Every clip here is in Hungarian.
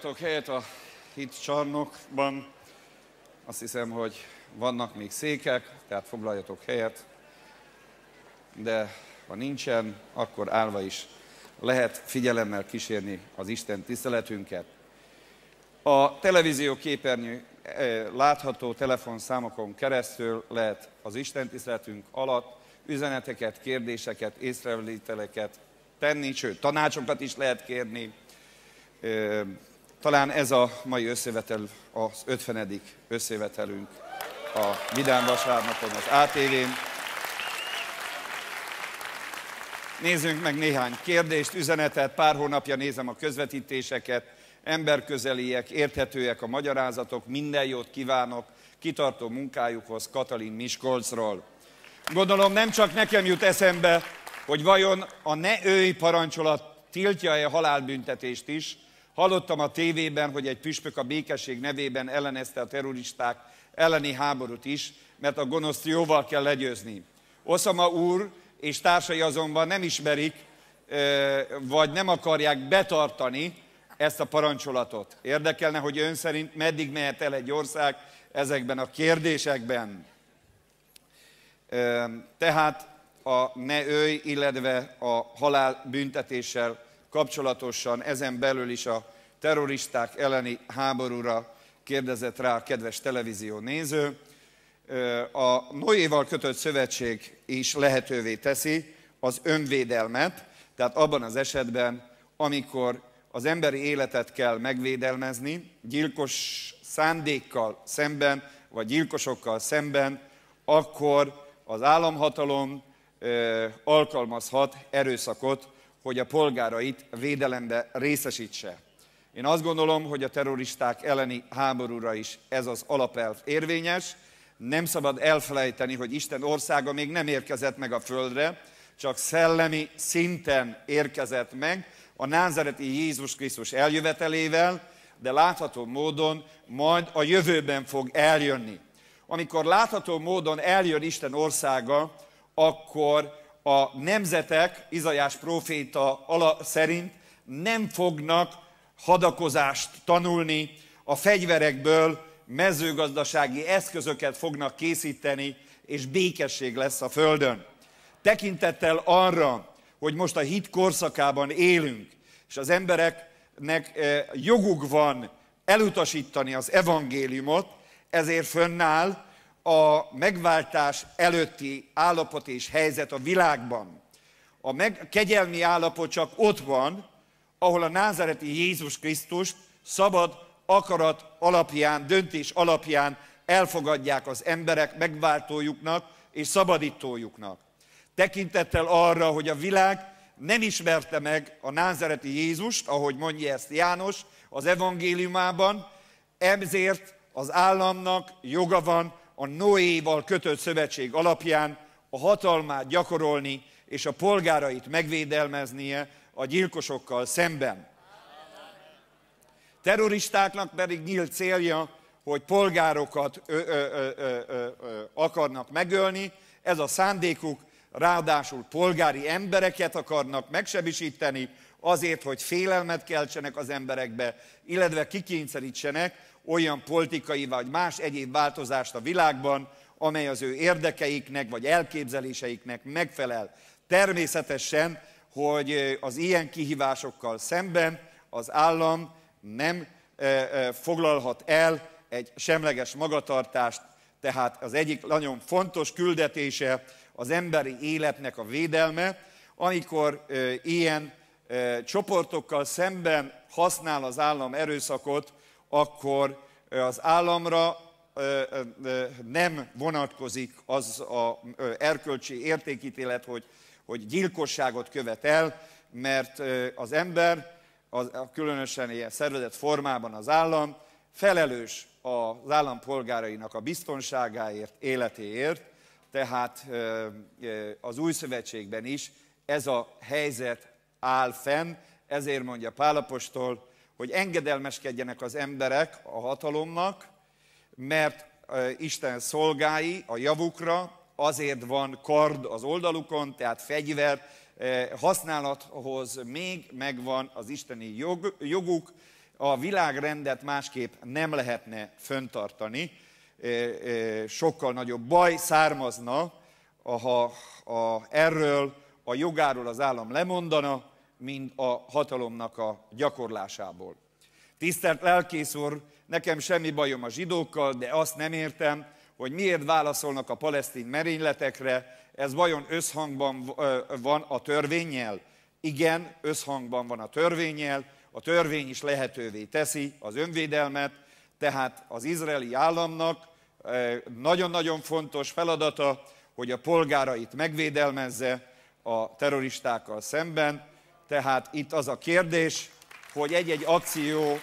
foglaljatok helyet a hit csarnokban. Azt hiszem, hogy vannak még székek, tehát foglaljatok helyet. De ha nincsen, akkor állva is lehet figyelemmel kísérni az Isten tiszteletünket. A televízió képernyő eh, látható telefonszámokon keresztül lehet az Isten tiszteletünk alatt üzeneteket, kérdéseket, észrevételeket tenni, sőt, tanácsokat is lehet kérni eh, talán ez a mai összevetel, az 50. összevetelünk a Vidám vasárnapon az ATV-n. Nézzünk meg néhány kérdést, üzenetet, pár hónapja nézem a közvetítéseket, emberközeliek, érthetőek a magyarázatok, minden jót kívánok kitartó munkájukhoz Katalin Miskolcról. Gondolom nem csak nekem jut eszembe, hogy vajon a ne őj parancsolat tiltja-e halálbüntetést is, Hallottam a tévében, hogy egy püspök a békesség nevében ellenezte a terroristák elleni háborút is, mert a gonoszt jóval kell legyőzni. Oszama úr és társai azonban nem ismerik, vagy nem akarják betartani ezt a parancsolatot. Érdekelne, hogy ön szerint meddig mehet el egy ország ezekben a kérdésekben. Tehát a ne ölj, illetve a halál büntetéssel kapcsolatosan, ezen belül is a terroristák elleni háborúra kérdezett rá a kedves televízió néző. A Noéval kötött szövetség is lehetővé teszi az önvédelmet, tehát abban az esetben, amikor az emberi életet kell megvédelmezni, gyilkos szándékkal szemben, vagy gyilkosokkal szemben, akkor az államhatalom alkalmazhat erőszakot hogy a polgárait védelembe részesítse. Én azt gondolom, hogy a terroristák elleni háborúra is ez az alapelv érvényes. Nem szabad elfelejteni, hogy Isten országa még nem érkezett meg a földre, csak szellemi szinten érkezett meg a názareti Jézus Krisztus eljövetelével, de látható módon majd a jövőben fog eljönni. Amikor látható módon eljön Isten országa, akkor a nemzetek, Izajás proféta ala szerint nem fognak hadakozást tanulni, a fegyverekből mezőgazdasági eszközöket fognak készíteni, és békesség lesz a földön. Tekintettel arra, hogy most a hit korszakában élünk, és az embereknek eh, joguk van elutasítani az evangéliumot, ezért fönnáll a megváltás előtti állapot és helyzet a világban. A, meg, a kegyelmi állapot csak ott van, ahol a názareti Jézus Krisztus szabad akarat alapján, döntés alapján elfogadják az emberek megváltójuknak és szabadítójuknak. Tekintettel arra, hogy a világ nem ismerte meg a názareti Jézust, ahogy mondja ezt János az evangéliumában, ezért az államnak joga van a Noéval kötött szövetség alapján a hatalmát gyakorolni és a polgárait megvédelmeznie a gyilkosokkal szemben. Terroristáknak pedig nyílt célja, hogy polgárokat ö, ö, ö, ö, ö, akarnak megölni, ez a szándékuk, ráadásul polgári embereket akarnak megsebisíteni, azért, hogy félelmet keltsenek az emberekbe, illetve kikényszerítsenek olyan politikai vagy más egyéb változást a világban, amely az ő érdekeiknek vagy elképzeléseiknek megfelel. Természetesen, hogy az ilyen kihívásokkal szemben az állam nem foglalhat el egy semleges magatartást, tehát az egyik nagyon fontos küldetése az emberi életnek a védelme, amikor ilyen csoportokkal szemben használ az állam erőszakot, akkor az államra nem vonatkozik az a erkölcsi értékítélet, hogy, hogy gyilkosságot követel, mert az ember, az, különösen ilyen szervezett formában az állam, felelős az állampolgárainak a biztonságáért, életéért, tehát az új szövetségben is ez a helyzet áll fenn, ezért mondja Pálapostól, hogy engedelmeskedjenek az emberek a hatalomnak, mert Isten szolgái a javukra, azért van kard az oldalukon, tehát fegyver, használathoz még megvan az isteni jog, joguk, a világrendet másképp nem lehetne föntartani, sokkal nagyobb baj származna, ha a, erről a jogáról az állam lemondana, mint a hatalomnak a gyakorlásából. Tisztelt lelkész úr, nekem semmi bajom a zsidókkal, de azt nem értem, hogy miért válaszolnak a palesztin merényletekre, ez vajon összhangban van a törvényel? Igen, összhangban van a törvényel, a törvény is lehetővé teszi az önvédelmet, tehát az izraeli államnak nagyon-nagyon fontos feladata, hogy a polgárait megvédelmezze a terroristákkal szemben. Tehát itt az a kérdés, hogy egy-egy akció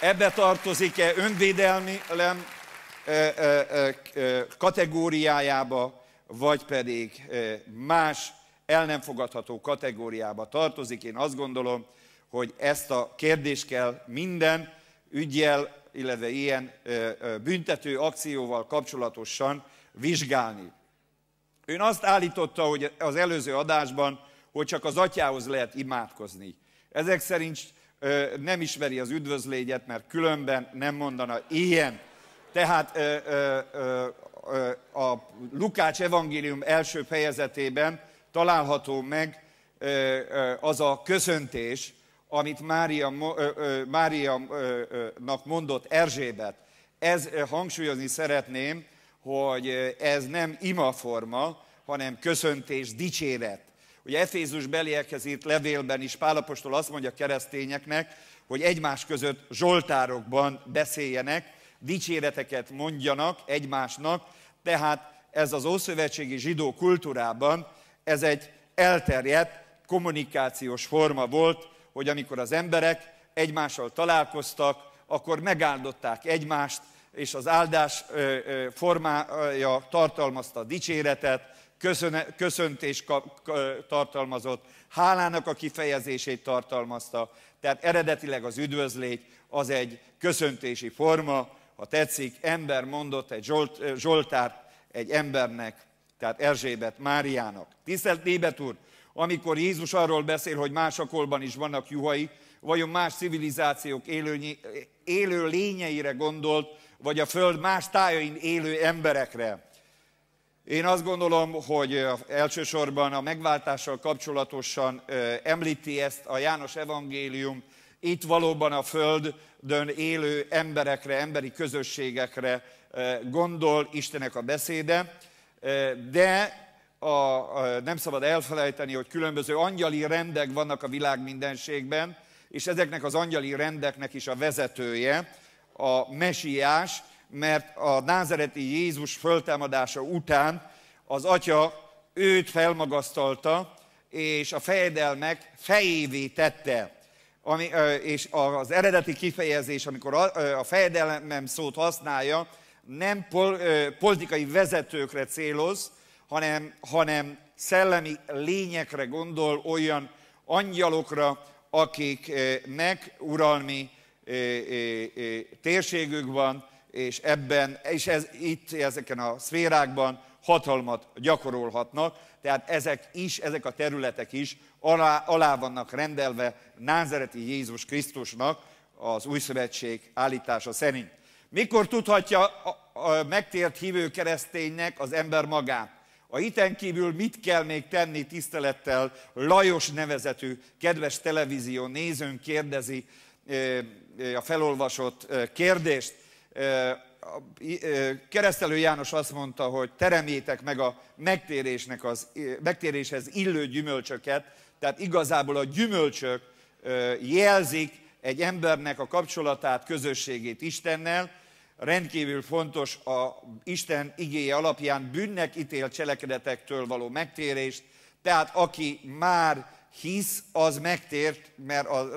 ebbe tartozik-e önvédelmilem kategóriájába, vagy pedig más el nem fogadható kategóriába tartozik. Én azt gondolom, hogy ezt a kérdést kell minden ügyjel illetve ilyen büntető akcióval kapcsolatosan vizsgálni. Ön azt állította, hogy az előző adásban, hogy csak az atyához lehet imádkozni. Ezek szerint nem ismeri az üdvözlégyet, mert különben nem mondana ilyen. Tehát a Lukács evangélium első fejezetében található meg az a köszöntés, amit Mária, Márianak mondott Erzsébet. Ez hangsúlyozni szeretném, hogy ez nem imaforma, hanem köszöntés, dicséret. Ugye Efézus beliekhez írt levélben is Pálapostól azt mondja keresztényeknek, hogy egymás között zsoltárokban beszéljenek, dicséreteket mondjanak egymásnak, tehát ez az ószövetségi zsidó kultúrában, ez egy elterjedt kommunikációs forma volt, hogy amikor az emberek egymással találkoztak, akkor megáldották egymást, és az áldás formája tartalmazta a dicséretet, köszöntés tartalmazott, hálának a kifejezését tartalmazta, tehát eredetileg az üdvözlégy az egy köszöntési forma, ha tetszik, ember mondott egy Zsolt, Zsoltárt egy embernek, tehát Erzsébet Máriának. Tisztelt Nébet úr, amikor Jézus arról beszél, hogy más akolban is vannak juhai, vajon más civilizációk élő, élő lényeire gondolt, vagy a Föld más tájain élő emberekre. Én azt gondolom, hogy elsősorban a megváltással kapcsolatosan említi ezt a János evangélium, itt valóban a Földön élő emberekre, emberi közösségekre gondol Istenek a beszéde, de a, a, nem szabad elfelejteni, hogy különböző angyali rendek vannak a világ mindenségben, és ezeknek az angyali rendeknek is a vezetője, a mesiás, mert a názereti Jézus föltámadása után az atya őt felmagasztalta, és a fejedelmek fejévé tette. Ami, és az eredeti kifejezés, amikor a, a fejedelmem szót használja, nem pol, politikai vezetőkre céloz, hanem, hanem szellemi lényekre gondol, olyan angyalokra, akiknek uralmi eh, eh, eh, térségük van, és ebben, és ez, itt ezeken a szférákban hatalmat gyakorolhatnak, tehát ezek is, ezek a területek is alá, alá vannak rendelve názereti Jézus Krisztusnak az új szövetség állítása szerint. Mikor tudhatja a, a megtért hívő kereszténynek az ember magát? A hiten kívül mit kell még tenni tisztelettel? Lajos nevezetű kedves televízió nézőn kérdezi a felolvasott kérdést. Keresztelő János azt mondta, hogy teremjétek meg a megtérésnek az, megtéréshez illő gyümölcsöket, tehát igazából a gyümölcsök jelzik egy embernek a kapcsolatát, közösségét Istennel, rendkívül fontos a Isten igéje alapján bűnnek ítélt cselekedetektől való megtérést, tehát aki már hisz, az megtért, mert a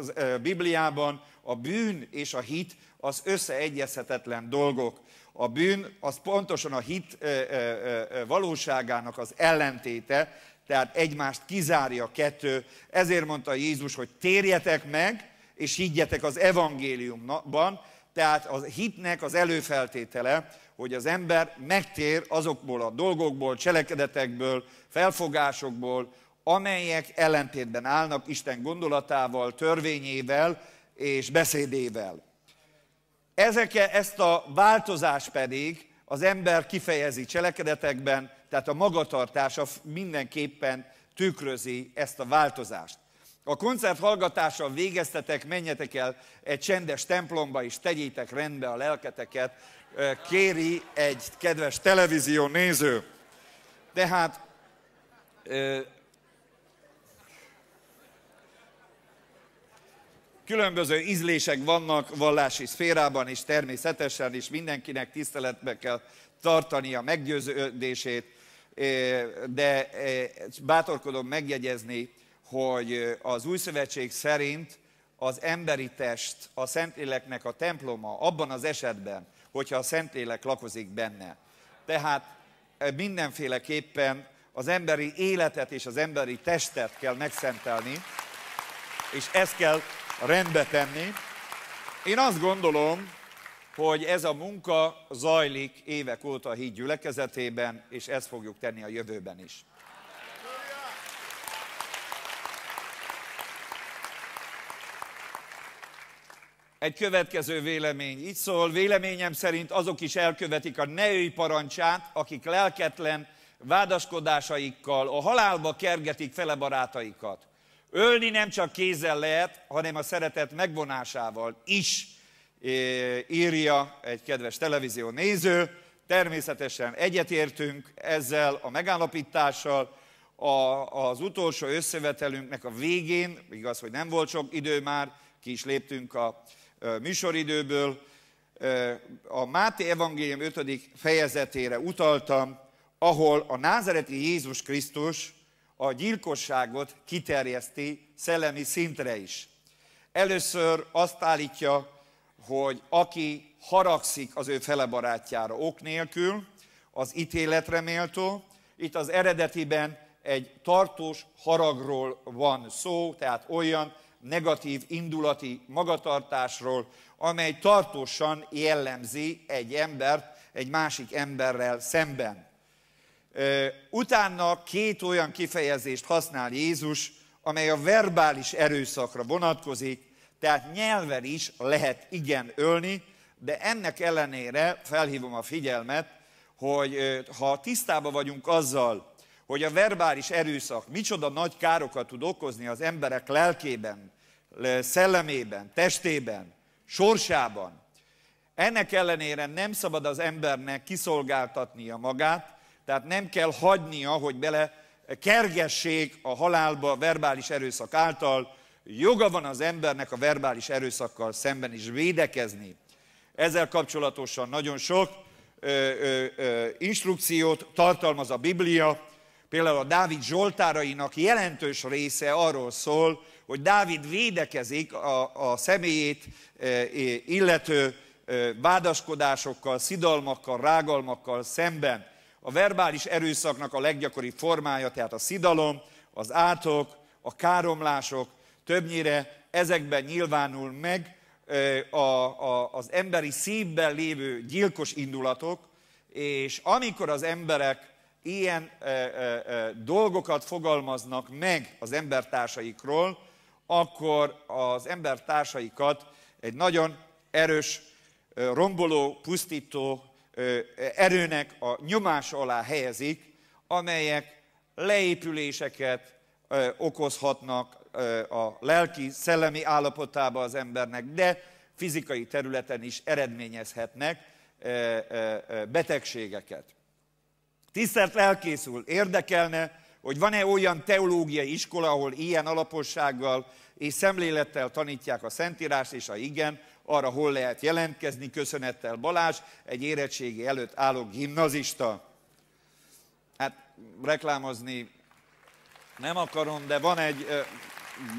Bibliában a bűn és a hit az összeegyezhetetlen dolgok. A bűn az pontosan a hit valóságának az ellentéte, tehát egymást kizárja a kettő. Ezért mondta Jézus, hogy térjetek meg, és higgyetek az evangéliumban, tehát a hitnek az előfeltétele, hogy az ember megtér azokból a dolgokból, cselekedetekből, felfogásokból, amelyek ellentétben állnak Isten gondolatával, törvényével és beszédével. Ezeke, ezt a változás pedig az ember kifejezi cselekedetekben, tehát a magatartása mindenképpen tükrözi ezt a változást. A koncert hallgatással végeztetek, menjetek el egy csendes templomba, és tegyétek rendbe a lelketeket, kéri egy kedves televízió néző. Tehát különböző ízlések vannak vallási szférában is természetesen, is mindenkinek tiszteletbe kell tartani a meggyőződését, de bátorkodom megjegyezni, hogy az új szövetség szerint az emberi test a Szentléleknek a temploma abban az esetben, hogyha a Szentlélek lakozik benne. Tehát mindenféleképpen az emberi életet és az emberi testet kell megszentelni, és ezt kell rendbe tenni. Én azt gondolom, hogy ez a munka zajlik évek óta a híd gyülekezetében, és ezt fogjuk tenni a jövőben is. egy következő vélemény. Így szól, véleményem szerint azok is elkövetik a neői parancsát, akik lelketlen vádaskodásaikkal a halálba kergetik fele barátaikat. Ölni nem csak kézzel lehet, hanem a szeretet megvonásával is, írja egy kedves televízió néző. Természetesen egyetértünk ezzel a megállapítással, a, az utolsó összevetelünknek a végén, igaz, hogy nem volt sok idő már, ki is léptünk a műsoridőből. A Máté Evangélium 5. fejezetére utaltam, ahol a názareti Jézus Krisztus a gyilkosságot kiterjeszti szellemi szintre is. Először azt állítja, hogy aki haragszik az ő felebarátjára ok nélkül, az ítéletre méltó. Itt az eredetiben egy tartós haragról van szó, tehát olyan, negatív indulati magatartásról, amely tartósan jellemzi egy embert egy másik emberrel szemben. Utána két olyan kifejezést használ Jézus, amely a verbális erőszakra vonatkozik, tehát nyelven is lehet igen ölni, de ennek ellenére felhívom a figyelmet, hogy ha tisztában vagyunk azzal, hogy a verbális erőszak micsoda nagy károkat tud okozni az emberek lelkében, szellemében, testében, sorsában. Ennek ellenére nem szabad az embernek kiszolgáltatnia magát, tehát nem kell hagynia, hogy bele kergessék a halálba a verbális erőszak által. Joga van az embernek a verbális erőszakkal szemben is védekezni. Ezzel kapcsolatosan nagyon sok ö, ö, ö, instrukciót tartalmaz a Biblia, Például a Dávid zsoltárainak jelentős része arról szól, hogy Dávid védekezik a, a személyét e, illető e, vádaskodásokkal, szidalmakkal, rágalmakkal szemben. A verbális erőszaknak a leggyakoribb formája, tehát a szidalom, az átok, a káromlások, többnyire ezekben nyilvánul meg e, a, a, az emberi szívben lévő gyilkos indulatok, és amikor az emberek ilyen ö, ö, ö, dolgokat fogalmaznak meg az embertársaikról, akkor az embertársaikat egy nagyon erős, ö, romboló, pusztító ö, erőnek a nyomás alá helyezik, amelyek leépüléseket ö, okozhatnak ö, a lelki, szellemi állapotába az embernek, de fizikai területen is eredményezhetnek ö, ö, betegségeket. Tisztelt lelkészül, érdekelne, hogy van-e olyan teológiai iskola, ahol ilyen alapossággal és szemlélettel tanítják a Szentírás és a igen, arra hol lehet jelentkezni, köszönettel Balázs, egy érettségi előtt álló gimnazista. Hát reklámozni nem akarom, de van egy,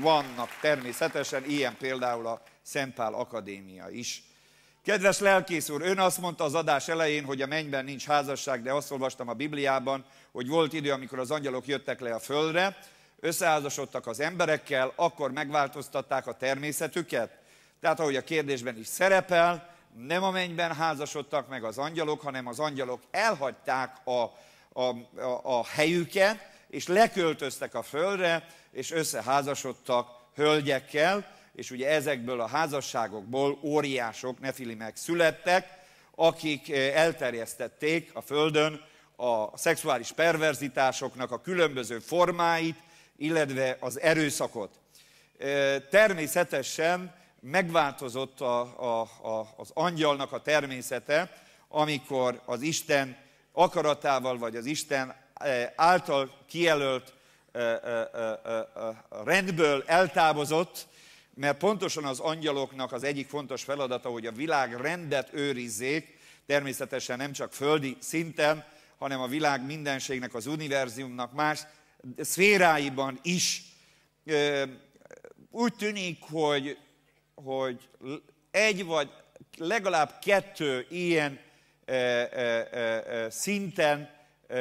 vannak természetesen, ilyen például a Szentpál Akadémia is. Kedves lelkész úr, ön azt mondta az adás elején, hogy a mennyben nincs házasság, de azt olvastam a Bibliában, hogy volt idő, amikor az angyalok jöttek le a földre, összeházasodtak az emberekkel, akkor megváltoztatták a természetüket. Tehát ahogy a kérdésben is szerepel, nem a mennyben házasodtak meg az angyalok, hanem az angyalok elhagyták a, a, a, a helyüket, és leköltöztek a földre, és összeházasodtak hölgyekkel, és ugye ezekből a házasságokból óriások, nefilimek születtek, akik eh, elterjesztették a Földön a szexuális perverzitásoknak a különböző formáit, illetve az erőszakot. Eh, természetesen megváltozott a, a, a, az angyalnak a természete, amikor az Isten akaratával, vagy az Isten eh, által kijelölt rendből eltávozott, mert pontosan az angyaloknak az egyik fontos feladata, hogy a világ rendet őrizzék, természetesen nem csak földi szinten, hanem a világ mindenségnek, az univerzumnak más szféráiban is. Úgy tűnik, hogy, hogy egy vagy legalább kettő ilyen szinten,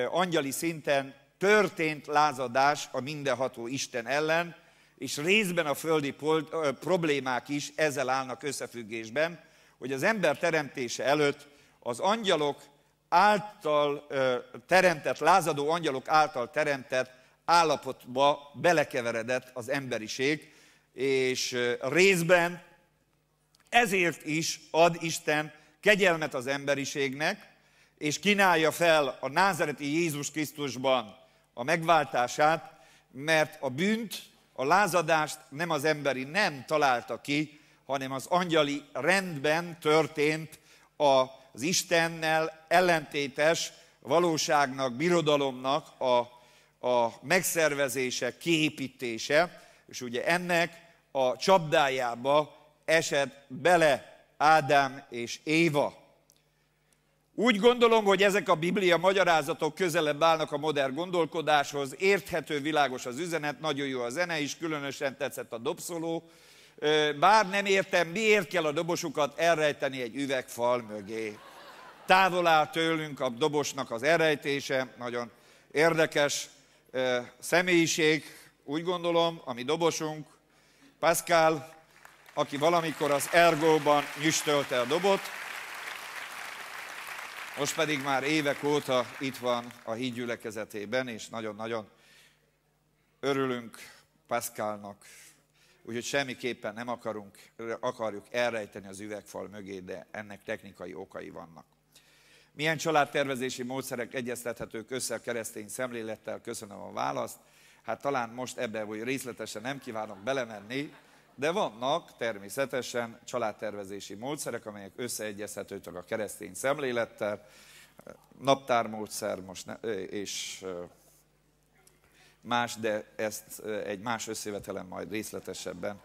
angyali szinten történt lázadás a mindenható Isten ellen, és részben a földi problémák is ezzel állnak összefüggésben, hogy az ember teremtése előtt az angyalok által teremtett, lázadó angyalok által teremtett állapotba belekeveredett az emberiség, és részben ezért is ad Isten kegyelmet az emberiségnek, és kínálja fel a názareti Jézus Krisztusban a megváltását, mert a bűnt a lázadást nem az emberi nem találta ki, hanem az angyali rendben történt az Istennel ellentétes valóságnak, birodalomnak a, a megszervezése, kiépítése, és ugye ennek a csapdájába esett bele Ádám és Éva. Úgy gondolom, hogy ezek a biblia magyarázatok közelebb állnak a modern gondolkodáshoz, érthető, világos az üzenet, nagyon jó a zene is, különösen tetszett a dobszoló, bár nem értem, miért kell a dobosukat elrejteni egy üvegfal mögé. Távol áll tőlünk a dobosnak az elrejtése, nagyon érdekes személyiség, úgy gondolom, ami dobosunk, Pascal, aki valamikor az Ergóban nyüstölte a dobot, most pedig már évek óta itt van a híd gyülekezetében, és nagyon-nagyon örülünk Pascalnak, úgyhogy semmiképpen nem akarunk, akarjuk elrejteni az üvegfal mögé, de ennek technikai okai vannak. Milyen családtervezési módszerek egyeztethetők össze a keresztény szemlélettel? Köszönöm a választ. Hát talán most ebbe, hogy részletesen nem kívánok belemenni, de vannak természetesen családtervezési módszerek, amelyek összeegyezhetőtök a keresztény szemlélettel, naptármódszer most ne, és más, de ezt egy más összevetelen majd részletesebben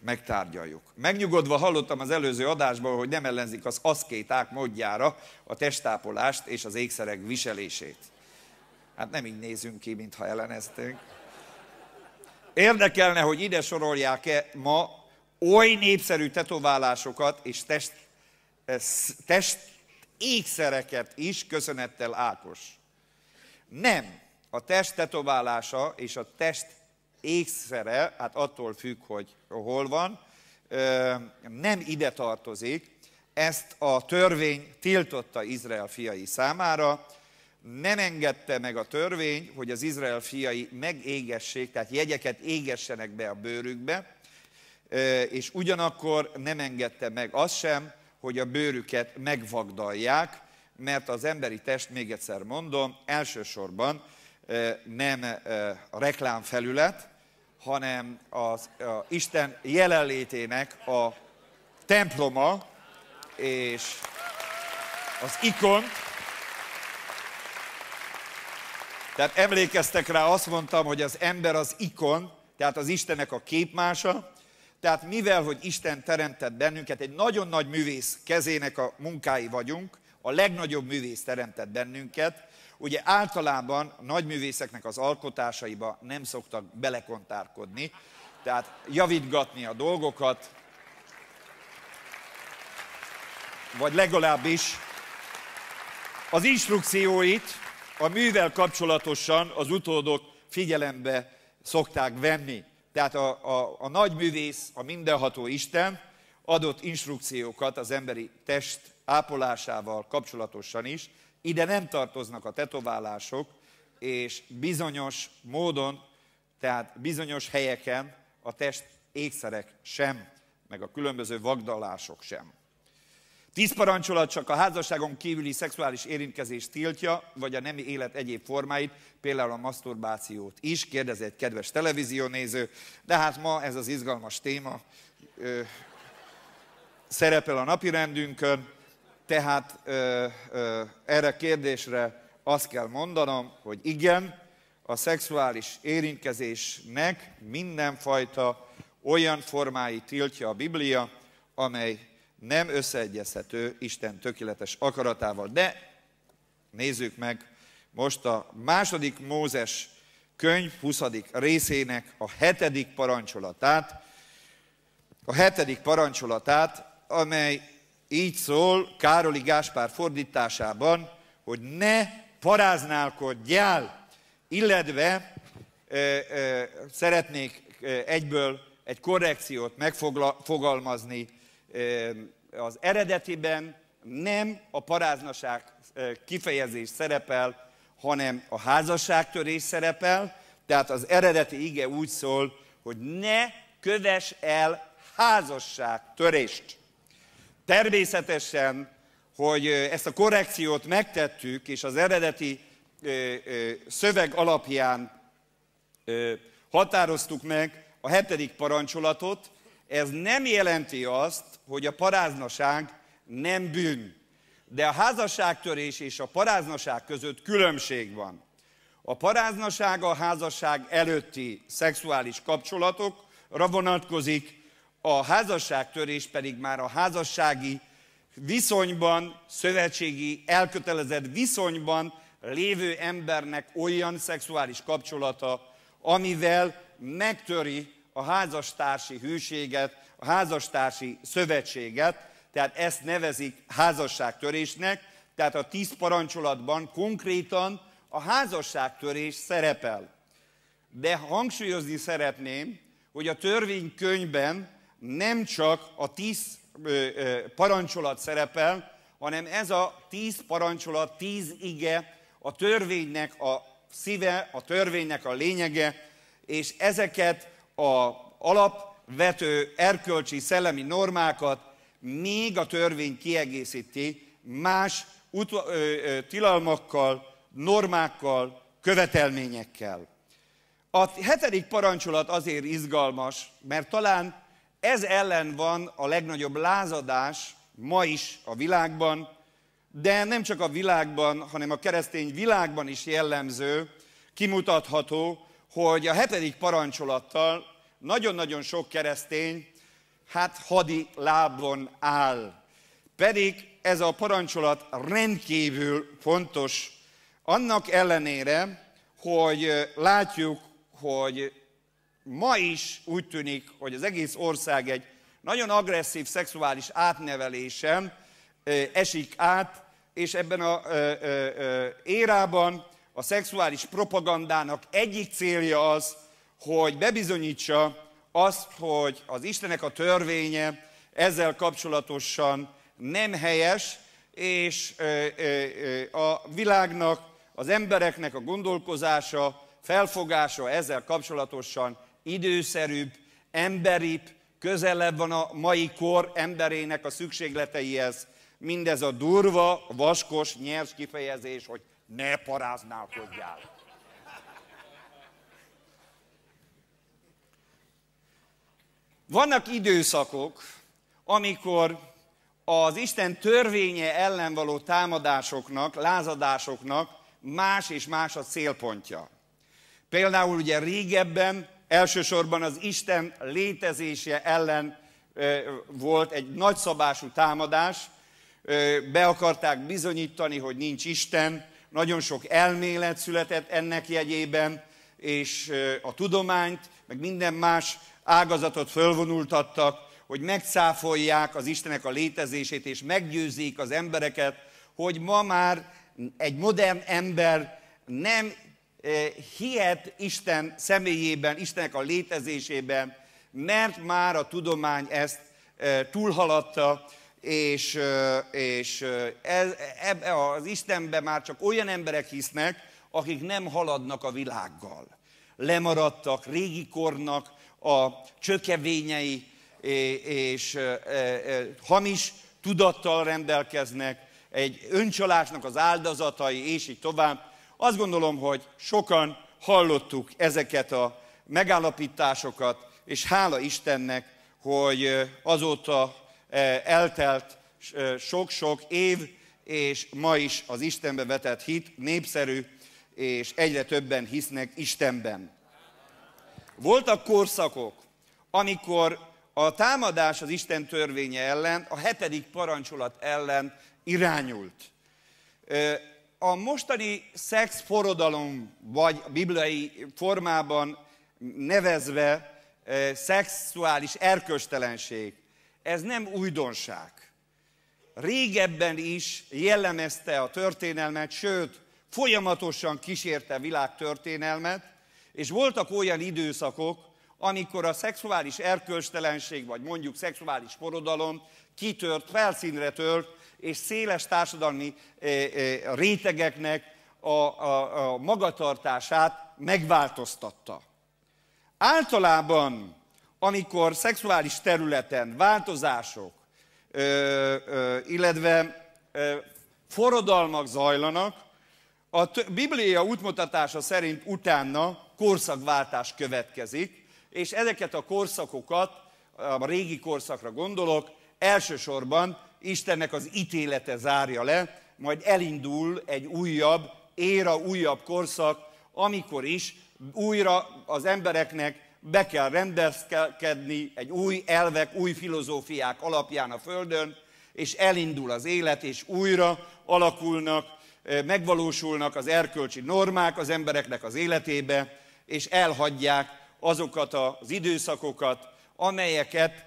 megtárgyaljuk. Megnyugodva hallottam az előző adásban, hogy nem ellenzik az aszkéták módjára a testápolást és az ékszerek viselését. Hát nem így nézünk ki, mintha elleneztünk. Érdekelne, hogy ide sorolják-e ma oly népszerű tetoválásokat és test, eh, test ékszereket is köszönettel Ákos. Nem. A test tetoválása és a test ékszere, hát attól függ, hogy hol van, eh, nem ide tartozik. Ezt a törvény tiltotta Izrael fiai számára, nem engedte meg a törvény, hogy az Izrael fiai megégessék, tehát jegyeket égessenek be a bőrükbe, és ugyanakkor nem engedte meg azt sem, hogy a bőrüket megvagdalják, mert az emberi test, még egyszer mondom, elsősorban nem a reklámfelület, hanem az a Isten jelenlétének a temploma és az ikont, tehát emlékeztek rá, azt mondtam, hogy az ember az ikon, tehát az Istenek a képmása, tehát mivel, hogy Isten teremtett bennünket, egy nagyon nagy művész kezének a munkái vagyunk, a legnagyobb művész teremtett bennünket, ugye általában a nagyművészeknek az alkotásaiba nem szoktak belekontárkodni, tehát javítgatni a dolgokat, vagy legalábbis az instrukcióit a művel kapcsolatosan az utódok figyelembe szokták venni. Tehát a, a, a nagy művész, a mindenható Isten adott instrukciókat az emberi test ápolásával kapcsolatosan is. Ide nem tartoznak a tetoválások, és bizonyos módon, tehát bizonyos helyeken a test ékszerek sem, meg a különböző vagdalások sem. Tíz parancsolat csak a házasságon kívüli szexuális érintkezést tiltja, vagy a nemi élet egyéb formáit, például a maszturbációt is, kérdezett egy kedves televíziónéző. De hát ma ez az izgalmas téma ö, szerepel a napi rendünkön, tehát ö, ö, erre a kérdésre azt kell mondanom, hogy igen, a szexuális érintkezésnek mindenfajta olyan formái tiltja a Biblia, amely nem összeegyezhető Isten tökéletes akaratával. De nézzük meg most a második Mózes könyv 20. részének a hetedik parancsolatát, a hetedik parancsolatát, amely így szól Károli Gáspár fordításában, hogy ne paráználkodjál, illetve e, e, szeretnék egyből egy korrekciót megfogalmazni az eredetiben nem a paráznaság kifejezés szerepel, hanem a házasságtörés szerepel, tehát az eredeti ige úgy szól, hogy ne köves el házasságtörést. Természetesen, hogy ezt a korrekciót megtettük, és az eredeti szöveg alapján határoztuk meg a hetedik parancsolatot, ez nem jelenti azt, hogy a paráznaság nem bűn. De a házasságtörés és a paráznaság között különbség van. A paráznaság a házasság előtti szexuális kapcsolatokra vonatkozik, a házasságtörés pedig már a házassági viszonyban, szövetségi, elkötelezett viszonyban lévő embernek olyan szexuális kapcsolata, amivel megtöri a házastársi hűséget, a házastársi szövetséget, tehát ezt nevezik házasságtörésnek, tehát a tíz parancsolatban konkrétan a házasságtörés szerepel. De hangsúlyozni szeretném, hogy a törvénykönyvben nem csak a tíz parancsolat szerepel, hanem ez a tíz parancsolat, tíz ige, a törvénynek a szíve, a törvénynek a lényege, és ezeket a alapvető erkölcsi, szellemi normákat, még a törvény kiegészíti más ö, ö, tilalmakkal, normákkal, követelményekkel. A hetedik parancsolat azért izgalmas, mert talán ez ellen van a legnagyobb lázadás ma is a világban, de nem csak a világban, hanem a keresztény világban is jellemző, kimutatható, hogy a hetedik parancsolattal nagyon-nagyon sok keresztény hát hadi lábon áll. Pedig ez a parancsolat rendkívül fontos, annak ellenére, hogy látjuk, hogy ma is úgy tűnik, hogy az egész ország egy nagyon agresszív szexuális átnevelésen esik át, és ebben a érában a szexuális propagandának egyik célja az, hogy bebizonyítsa azt, hogy az Istenek a törvénye ezzel kapcsolatosan nem helyes, és a világnak, az embereknek a gondolkozása, felfogása ezzel kapcsolatosan időszerűbb, emberibb, közelebb van a mai kor emberének a szükségleteihez. Mindez a durva, vaskos, nyers kifejezés, hogy ne paráználkodjál. Vannak időszakok, amikor az Isten törvénye ellen való támadásoknak, lázadásoknak más és más a célpontja. Például ugye régebben elsősorban az Isten létezése ellen volt egy nagyszabású támadás, be akarták bizonyítani, hogy nincs Isten, nagyon sok elmélet született ennek jegyében, és a tudományt, meg minden más ágazatot fölvonultattak, hogy megcáfolják az Istenek a létezését, és meggyőzik az embereket, hogy ma már egy modern ember nem eh, hihet Isten személyében, Istenek a létezésében, mert már a tudomány ezt eh, túlhaladta, és, eh, és ebbe az Istenbe már csak olyan emberek hisznek, akik nem haladnak a világgal. Lemaradtak, régi kornak, a csökevényei és hamis tudattal rendelkeznek, egy öncsalásnak az áldozatai, és így tovább. Azt gondolom, hogy sokan hallottuk ezeket a megállapításokat, és hála Istennek, hogy azóta eltelt sok-sok év, és ma is az Istenbe vetett hit népszerű, és egyre többen hisznek Istenben. Voltak korszakok, amikor a támadás az Isten törvénye ellen, a hetedik parancsolat ellen irányult. A mostani szexforradalom, vagy a bibliai formában nevezve szexuális erköstelenség, ez nem újdonság. Régebben is jellemezte a történelmet, sőt, folyamatosan kísérte világtörténelmet, és voltak olyan időszakok, amikor a szexuális erkölcstelenség, vagy mondjuk szexuális forradalom kitört, felszínre tört, és széles társadalmi eh, eh, rétegeknek a, a, a magatartását megváltoztatta. Általában, amikor szexuális területen változások, ö, ö, illetve ö, forradalmak zajlanak, a t- Biblia útmutatása szerint utána korszakváltás következik, és ezeket a korszakokat, a régi korszakra gondolok, elsősorban Istennek az ítélete zárja le, majd elindul egy újabb, éra újabb korszak, amikor is újra az embereknek be kell rendezkedni egy új elvek, új filozófiák alapján a Földön, és elindul az élet, és újra alakulnak, megvalósulnak az erkölcsi normák az embereknek az életébe, és elhagyják azokat az időszakokat, amelyeket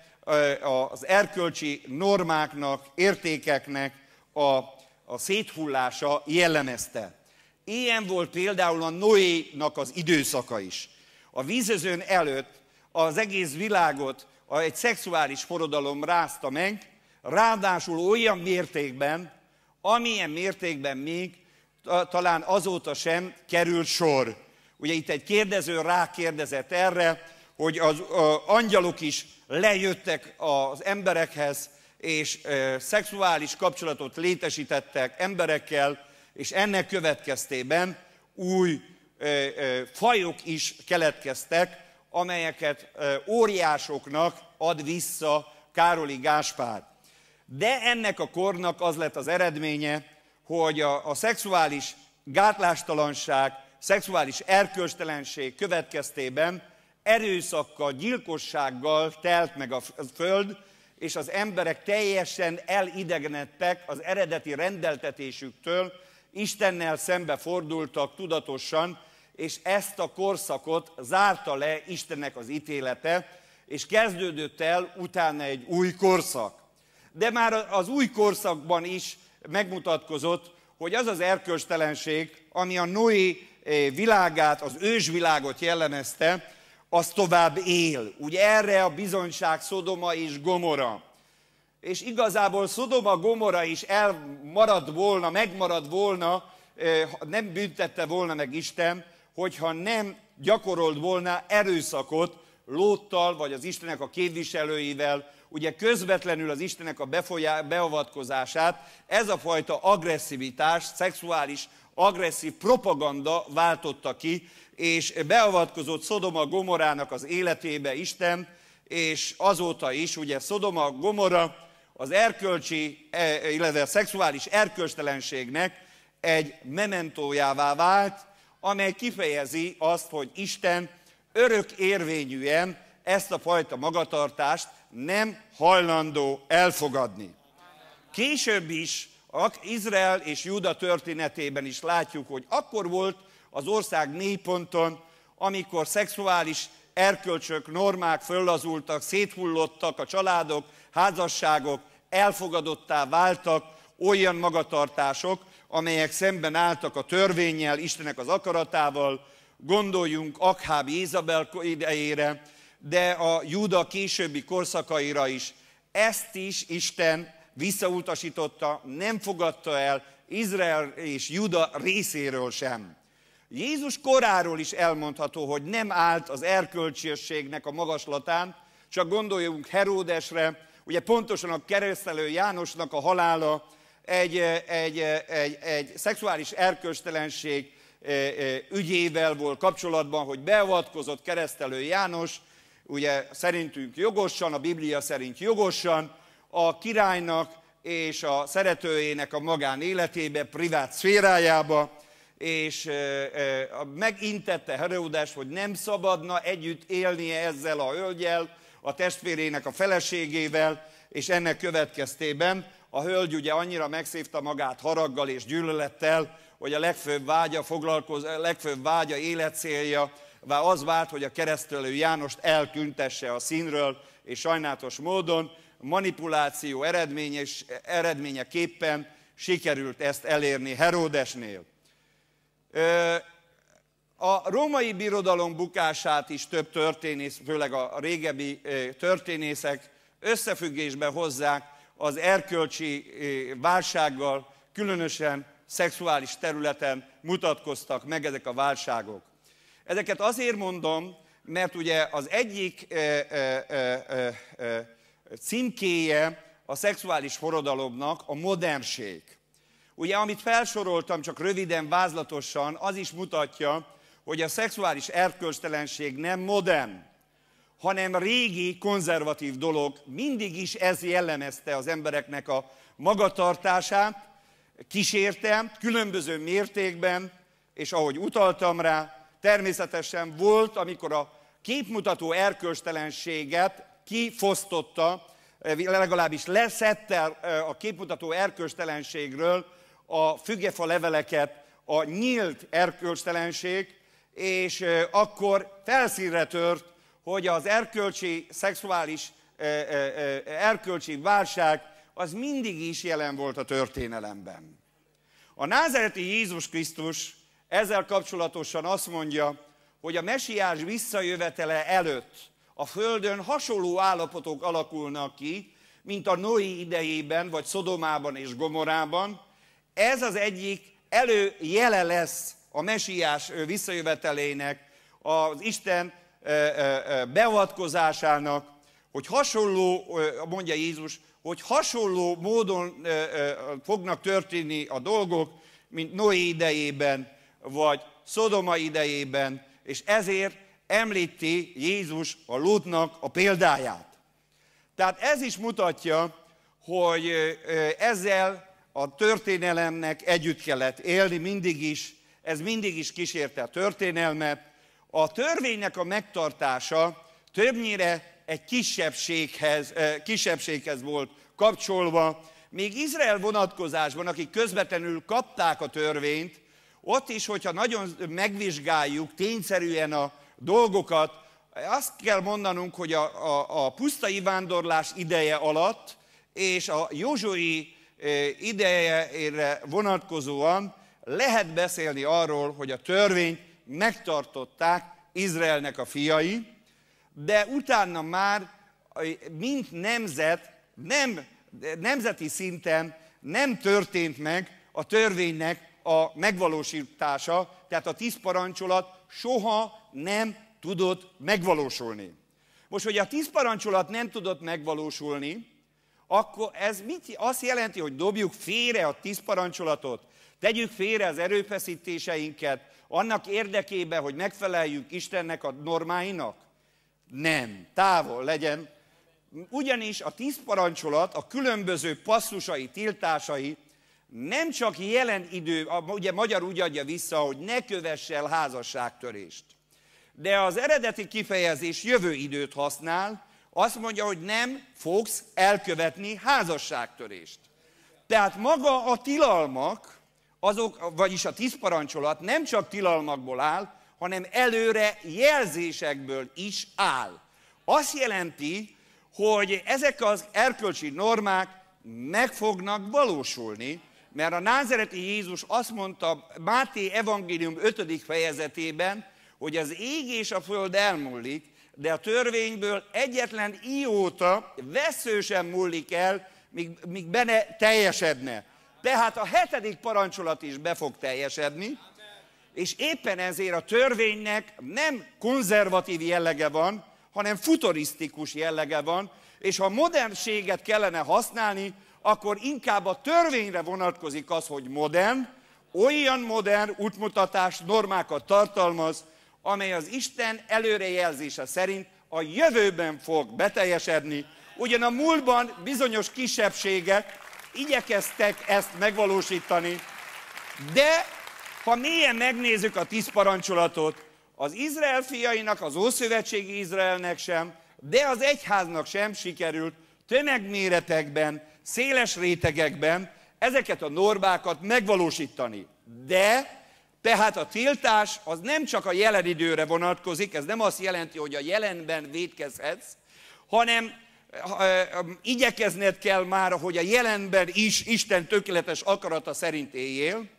az erkölcsi normáknak, értékeknek a, a széthullása jellemezte. Ilyen volt például a nak az időszaka is. A vízözön előtt az egész világot egy szexuális forradalom rázta meg, ráadásul olyan mértékben, amilyen mértékben még talán azóta sem került sor. Ugye itt egy kérdező rákérdezett erre, hogy az angyalok is lejöttek az emberekhez, és szexuális kapcsolatot létesítettek emberekkel, és ennek következtében új fajok is keletkeztek, amelyeket óriásoknak ad vissza Károli Gáspár. De ennek a kornak az lett az eredménye, hogy a, a szexuális gátlástalanság szexuális erkölcstelenség következtében erőszakkal, gyilkossággal telt meg a föld, és az emberek teljesen elidegenedtek az eredeti rendeltetésüktől, Istennel szembe fordultak tudatosan, és ezt a korszakot zárta le Istennek az ítélete, és kezdődött el utána egy új korszak. De már az új korszakban is megmutatkozott, hogy az az erkölcstelenség, ami a Noé E, világát, az ősvilágot jellemezte, az tovább él. Úgy erre a bizonyság Szodoma és Gomora. És igazából Szodoma Gomora is elmarad volna, megmarad volna, e, nem büntette volna meg Isten, hogyha nem gyakorolt volna erőszakot Lóttal, vagy az Istenek a képviselőivel, ugye közvetlenül az Istenek a befolyá, beavatkozását, ez a fajta agresszivitás, szexuális agresszív propaganda váltotta ki, és beavatkozott Szodoma Gomorának az életébe Isten, és azóta is, ugye Szodoma Gomora az erkölcsi, e, illetve a szexuális erkölcstelenségnek egy mementójává vált, amely kifejezi azt, hogy Isten örök érvényűen ezt a fajta magatartást nem hajlandó elfogadni. Később is Izrael és Júda történetében is látjuk, hogy akkor volt az ország mélyponton, amikor szexuális erkölcsök, normák föllazultak, széthullottak a családok, házasságok, elfogadottá váltak olyan magatartások, amelyek szemben álltak a törvényel, Istenek az akaratával, gondoljunk akhábi Izabel idejére, de a Júda későbbi korszakaira is. Ezt is Isten visszautasította, nem fogadta el Izrael és Juda részéről sem. Jézus koráról is elmondható, hogy nem állt az erkölcsiességnek a magaslatán, csak gondoljunk Heródesre, ugye pontosan a keresztelő Jánosnak a halála egy, egy, egy, egy szexuális erkölcstelenség e, e, ügyével volt kapcsolatban, hogy beavatkozott keresztelő János, ugye szerintünk jogosan, a Biblia szerint jogosan, a királynak és a szeretőjének a magánéletébe, privát szférájába, és megintette Herodás, hogy nem szabadna együtt élnie ezzel a hölgyel, a testvérének a feleségével, és ennek következtében a hölgy ugye annyira megszívta magát haraggal és gyűlölettel, hogy a legfőbb vágya, foglalkoz, a legfőbb vágya életcélja az vált, hogy a keresztelő Jánost eltüntesse a színről, és sajnálatos módon manipuláció eredményes, eredményeképpen sikerült ezt elérni Heródesnél. A római birodalom bukását is több történész, főleg a régebbi történészek összefüggésbe hozzák az erkölcsi válsággal, különösen szexuális területen mutatkoztak meg ezek a válságok. Ezeket azért mondom, mert ugye az egyik címkéje a szexuális forradalomnak a modernség. Ugye, amit felsoroltam, csak röviden, vázlatosan, az is mutatja, hogy a szexuális erkölcstelenség nem modern, hanem régi, konzervatív dolog. Mindig is ez jellemezte az embereknek a magatartását, kísérte, különböző mértékben, és ahogy utaltam rá, természetesen volt, amikor a képmutató erkölcstelenséget kifosztotta, eh, legalábbis leszette eh, a képmutató erkölcstelenségről a fügefa leveleket a nyílt erkölcstelenség, és eh, akkor felszínre tört, hogy az erkölcsi, szexuális erkölcsi válság az mindig is jelen volt a történelemben. A názereti Jézus Krisztus ezzel kapcsolatosan azt mondja, hogy a mesiás visszajövetele előtt a Földön hasonló állapotok alakulnak ki, mint a Noé idejében, vagy Szodomában és Gomorában. Ez az egyik előjele lesz a mesiás visszajövetelének, az Isten beavatkozásának, hogy hasonló, mondja Jézus, hogy hasonló módon fognak történni a dolgok, mint Noé idejében, vagy Szodoma idejében, és ezért említi Jézus a lútnak a példáját. Tehát ez is mutatja, hogy ezzel a történelemnek együtt kellett élni mindig is, ez mindig is kísérte a történelmet. A törvénynek a megtartása többnyire egy kisebbséghez, kisebbséghez volt kapcsolva. Még Izrael vonatkozásban, akik közvetlenül kapták a törvényt, ott is, hogyha nagyon megvizsgáljuk tényszerűen a dolgokat. Azt kell mondanunk, hogy a, a, a pusztai vándorlás ideje alatt és a Józsui idejére vonatkozóan lehet beszélni arról, hogy a törvényt megtartották Izraelnek a fiai, de utána már mint nemzet, nem, nemzeti szinten nem történt meg a törvénynek a megvalósítása, tehát a tíz parancsolat soha nem tudott megvalósulni. Most, hogy a tíz parancsolat nem tudott megvalósulni, akkor ez mit, azt jelenti, hogy dobjuk félre a tíz parancsolatot, tegyük félre az erőfeszítéseinket, annak érdekében, hogy megfeleljünk Istennek a normáinak? Nem, távol legyen. Ugyanis a tíz parancsolat a különböző passzusai, tiltásai nem csak jelen idő, ugye magyar úgy adja vissza, hogy ne kövess el házasságtörést, de az eredeti kifejezés jövő időt használ, azt mondja, hogy nem fogsz elkövetni házasságtörést. Tehát maga a tilalmak, azok, vagyis a tíz parancsolat nem csak tilalmakból áll, hanem előre jelzésekből is áll. Azt jelenti, hogy ezek az erkölcsi normák meg fognak valósulni, mert a názereti Jézus azt mondta Máté evangélium 5. fejezetében, hogy az ég és a föld elmúlik, de a törvényből egyetlen ióta vesző sem múlik el, míg, míg benne teljesedne. Tehát a hetedik parancsolat is be fog teljesedni, és éppen ezért a törvénynek nem konzervatív jellege van, hanem futurisztikus jellege van, és ha modernséget kellene használni, akkor inkább a törvényre vonatkozik az, hogy modern, olyan modern útmutatás, normákat tartalmaz, amely az Isten előrejelzése szerint a jövőben fog beteljesedni, ugyan a múltban bizonyos kisebbségek igyekeztek ezt megvalósítani, de ha mélyen megnézzük a tíz parancsolatot, az Izrael fiainak, az Ószövetségi Izraelnek sem, de az egyháznak sem sikerült tömegméretekben széles rétegekben ezeket a normákat megvalósítani. De tehát a tiltás az nem csak a jelen időre vonatkozik, ez nem azt jelenti, hogy a jelenben védkezhetsz, hanem igyekezned kell már, hogy a jelenben is Isten tökéletes akarata szerint éljél,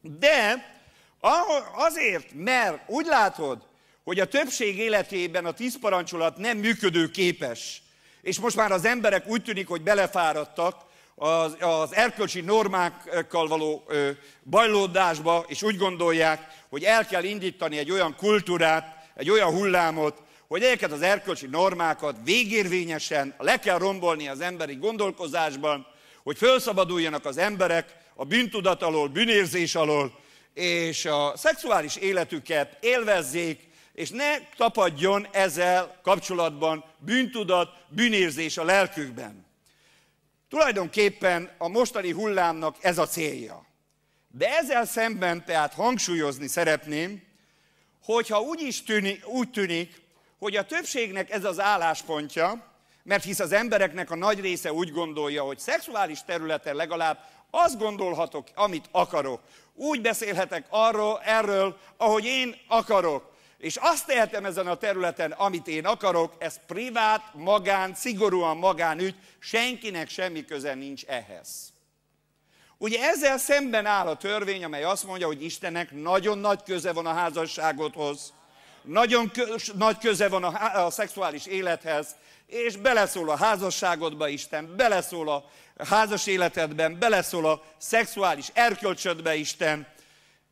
de azért, mert úgy látod, hogy a többség életében a tíz parancsolat nem működőképes, és most már az emberek úgy tűnik, hogy belefáradtak az, az erkölcsi normákkal való ö, bajlódásba, és úgy gondolják, hogy el kell indítani egy olyan kultúrát, egy olyan hullámot, hogy ezeket az erkölcsi normákat végérvényesen le kell rombolni az emberi gondolkozásban, hogy felszabaduljanak az emberek a bűntudat alól, bűnérzés alól, és a szexuális életüket élvezzék, és ne tapadjon ezzel kapcsolatban bűntudat, bűnérzés a lelkükben. Tulajdonképpen a mostani hullámnak ez a célja. De ezzel szemben tehát hangsúlyozni szeretném, hogyha úgy is tűnik, úgy tűnik, hogy a többségnek ez az álláspontja, mert hisz az embereknek a nagy része úgy gondolja, hogy szexuális területen legalább azt gondolhatok, amit akarok. Úgy beszélhetek arról, erről, ahogy én akarok. És azt tehetem ezen a területen, amit én akarok, ez privát, magán, szigorúan magánügy, senkinek semmi köze nincs ehhez. Ugye ezzel szemben áll a törvény, amely azt mondja, hogy Istennek nagyon nagy köze van a házasságothoz, nagyon kö- nagy köze van a, a szexuális élethez, és beleszól a házasságodba Isten, beleszól a házas életedben, beleszól a szexuális erkölcsödbe Isten,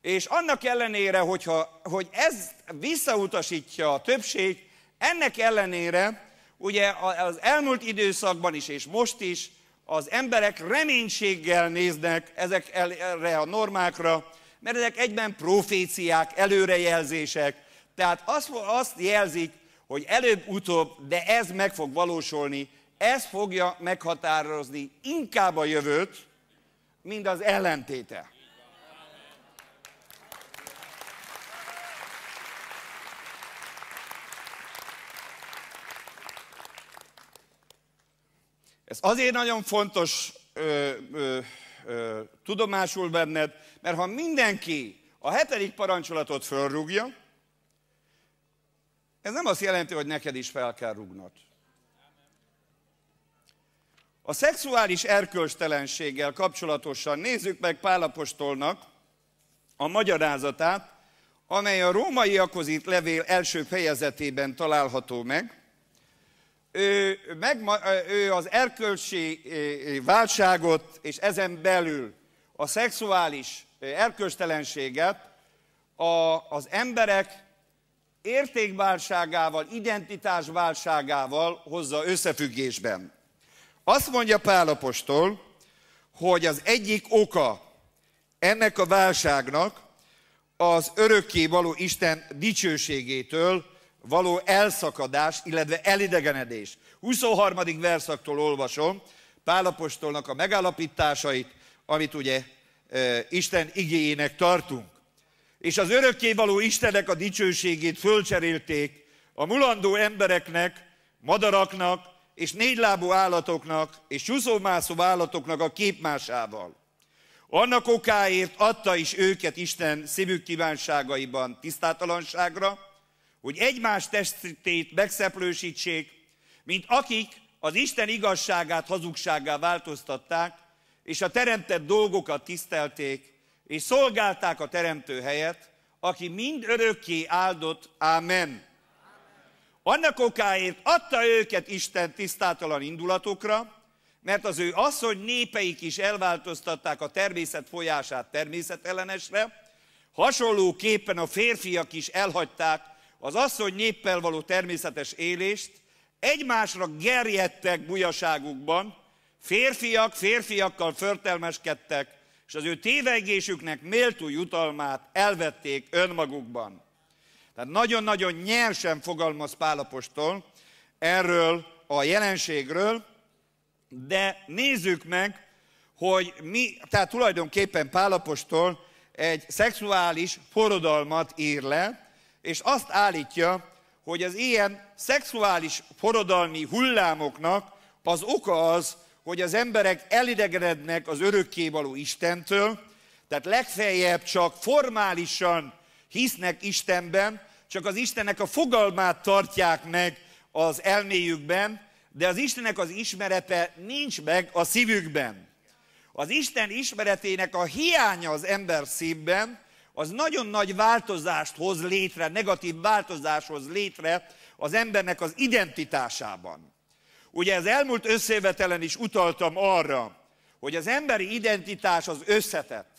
és annak ellenére, hogyha, hogy ez visszautasítja a többség, ennek ellenére ugye az elmúlt időszakban is és most is az emberek reménységgel néznek ezek erre a normákra, mert ezek egyben proféciák, előrejelzések. Tehát azt, azt jelzik, hogy előbb-utóbb, de ez meg fog valósulni, ez fogja meghatározni inkább a jövőt, mint az ellentéte. Ez azért nagyon fontos ö, ö, ö, tudomásul venned, mert ha mindenki a hetedik parancsolatot fölrúgja, ez nem azt jelenti, hogy neked is fel kell rúgnod. A szexuális erkölcstelenséggel kapcsolatosan nézzük meg Pálapostolnak a magyarázatát, amely a római itt levél első fejezetében található meg, ő, meg, ő az erkölcsi válságot, és ezen belül a szexuális erkölcstelenséget a, az emberek értékválságával, identitásválságával hozza összefüggésben. Azt mondja Pálapostól, hogy az egyik oka ennek a válságnak az örökké való Isten dicsőségétől való elszakadás, illetve elidegenedés. 23. verszaktól olvasom Pálapostolnak a megállapításait, amit ugye Isten igényének tartunk. És az való Istenek a dicsőségét fölcserélték a mulandó embereknek, madaraknak és négylábú állatoknak és csúszómászó állatoknak a képmásával. Annak okáért adta is őket Isten szívük kívánságaiban tisztátalanságra, hogy egymás testét megszeplősítsék, mint akik az Isten igazságát hazugságá változtatták, és a teremtett dolgokat tisztelték, és szolgálták a teremtő helyet, aki mind örökké áldott. Ámen. Annak okáért adta őket Isten tisztátalan indulatokra, mert az ő asszony népeik is elváltoztatták a természet folyását természetellenesre, hasonlóképpen a férfiak is elhagyták az asszony néppel való természetes élést, egymásra gerjedtek bujaságukban, férfiak férfiakkal förtelmeskedtek, és az ő tévegésüknek méltó jutalmát elvették önmagukban. Tehát nagyon-nagyon nyersen fogalmaz Pálapostól erről a jelenségről, de nézzük meg, hogy mi, tehát tulajdonképpen Pálapostól egy szexuális forradalmat ír le, és azt állítja, hogy az ilyen szexuális forradalmi hullámoknak az oka az, hogy az emberek elidegenednek az örökkévaló Istentől, tehát legfeljebb csak formálisan hisznek Istenben, csak az Istennek a fogalmát tartják meg az elméjükben, de az Istennek az ismerete nincs meg a szívükben. Az Isten ismeretének a hiánya az ember szívben, az nagyon nagy változást hoz létre, negatív változást hoz létre az embernek az identitásában. Ugye az elmúlt összevetelen is utaltam arra, hogy az emberi identitás az összetett.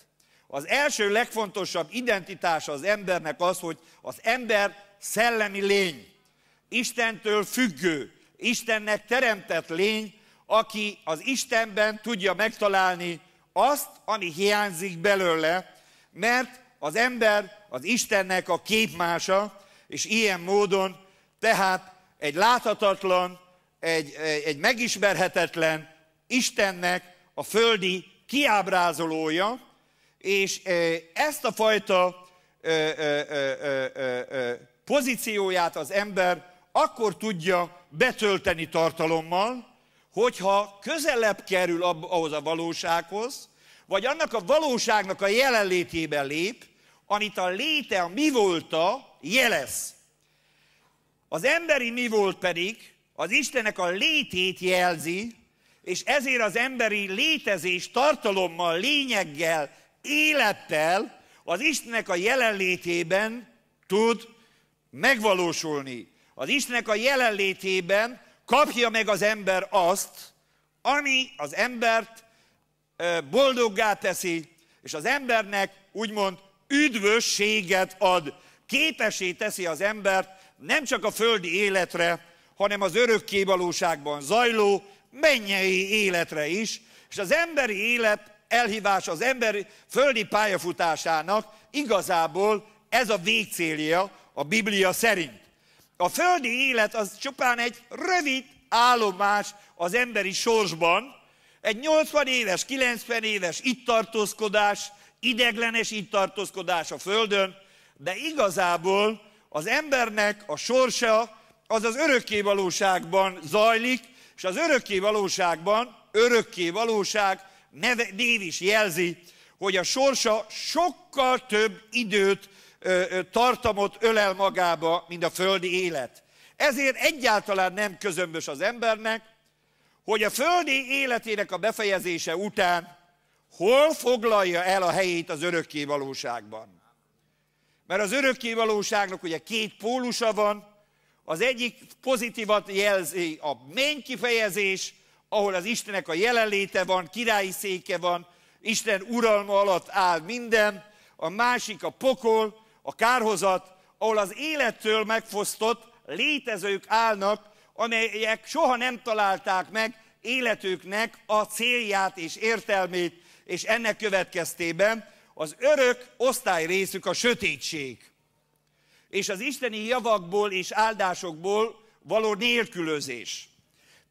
Az első legfontosabb identitása az embernek az, hogy az ember szellemi lény, Istentől függő, Istennek teremtett lény, aki az Istenben tudja megtalálni azt, ami hiányzik belőle, mert az ember az Istennek a képmása, és ilyen módon tehát egy láthatatlan, egy, egy, megismerhetetlen Istennek a földi kiábrázolója, és e, ezt a fajta ö, ö, ö, pozícióját az ember akkor tudja betölteni tartalommal, hogyha közelebb kerül ahhoz a valósághoz, vagy annak a valóságnak a jelenlétében lép, amit a léte, a mi volta jelez. Az emberi mi volt pedig az Istenek a létét jelzi, és ezért az emberi létezés tartalommal, lényeggel, élettel az Istenek a jelenlétében tud megvalósulni. Az Istenek a jelenlétében kapja meg az ember azt, ami az embert boldoggá teszi, és az embernek úgymond üdvösséget ad. Képesé teszi az embert nem csak a földi életre, hanem az örökkévalóságban zajló mennyei életre is, és az emberi élet elhívása az emberi földi pályafutásának igazából ez a végcélja a Biblia szerint. A földi élet az csupán egy rövid állomás az emberi sorsban, egy 80 éves, 90 éves itt tartózkodás, ideglenes itt tartózkodás a Földön, de igazából az embernek a sorsa az az örökké valóságban zajlik, és az örökké valóságban, örökké valóság neve, név is jelzi, hogy a sorsa sokkal több időt, ö, ö, tartamot ölel magába, mint a földi élet. Ezért egyáltalán nem közömbös az embernek, hogy a földi életének a befejezése után hol foglalja el a helyét az örökké valóságban. Mert az örökké valóságnak ugye két pólusa van, az egyik pozitívat jelzi a mennyi kifejezés, ahol az Istenek a jelenléte van, királyi széke van, Isten uralma alatt áll minden, a másik a pokol, a kárhozat, ahol az élettől megfosztott létezők állnak, amelyek soha nem találták meg életüknek a célját és értelmét, és ennek következtében az örök osztály részük a sötétség. És az isteni javakból és áldásokból való nélkülözés.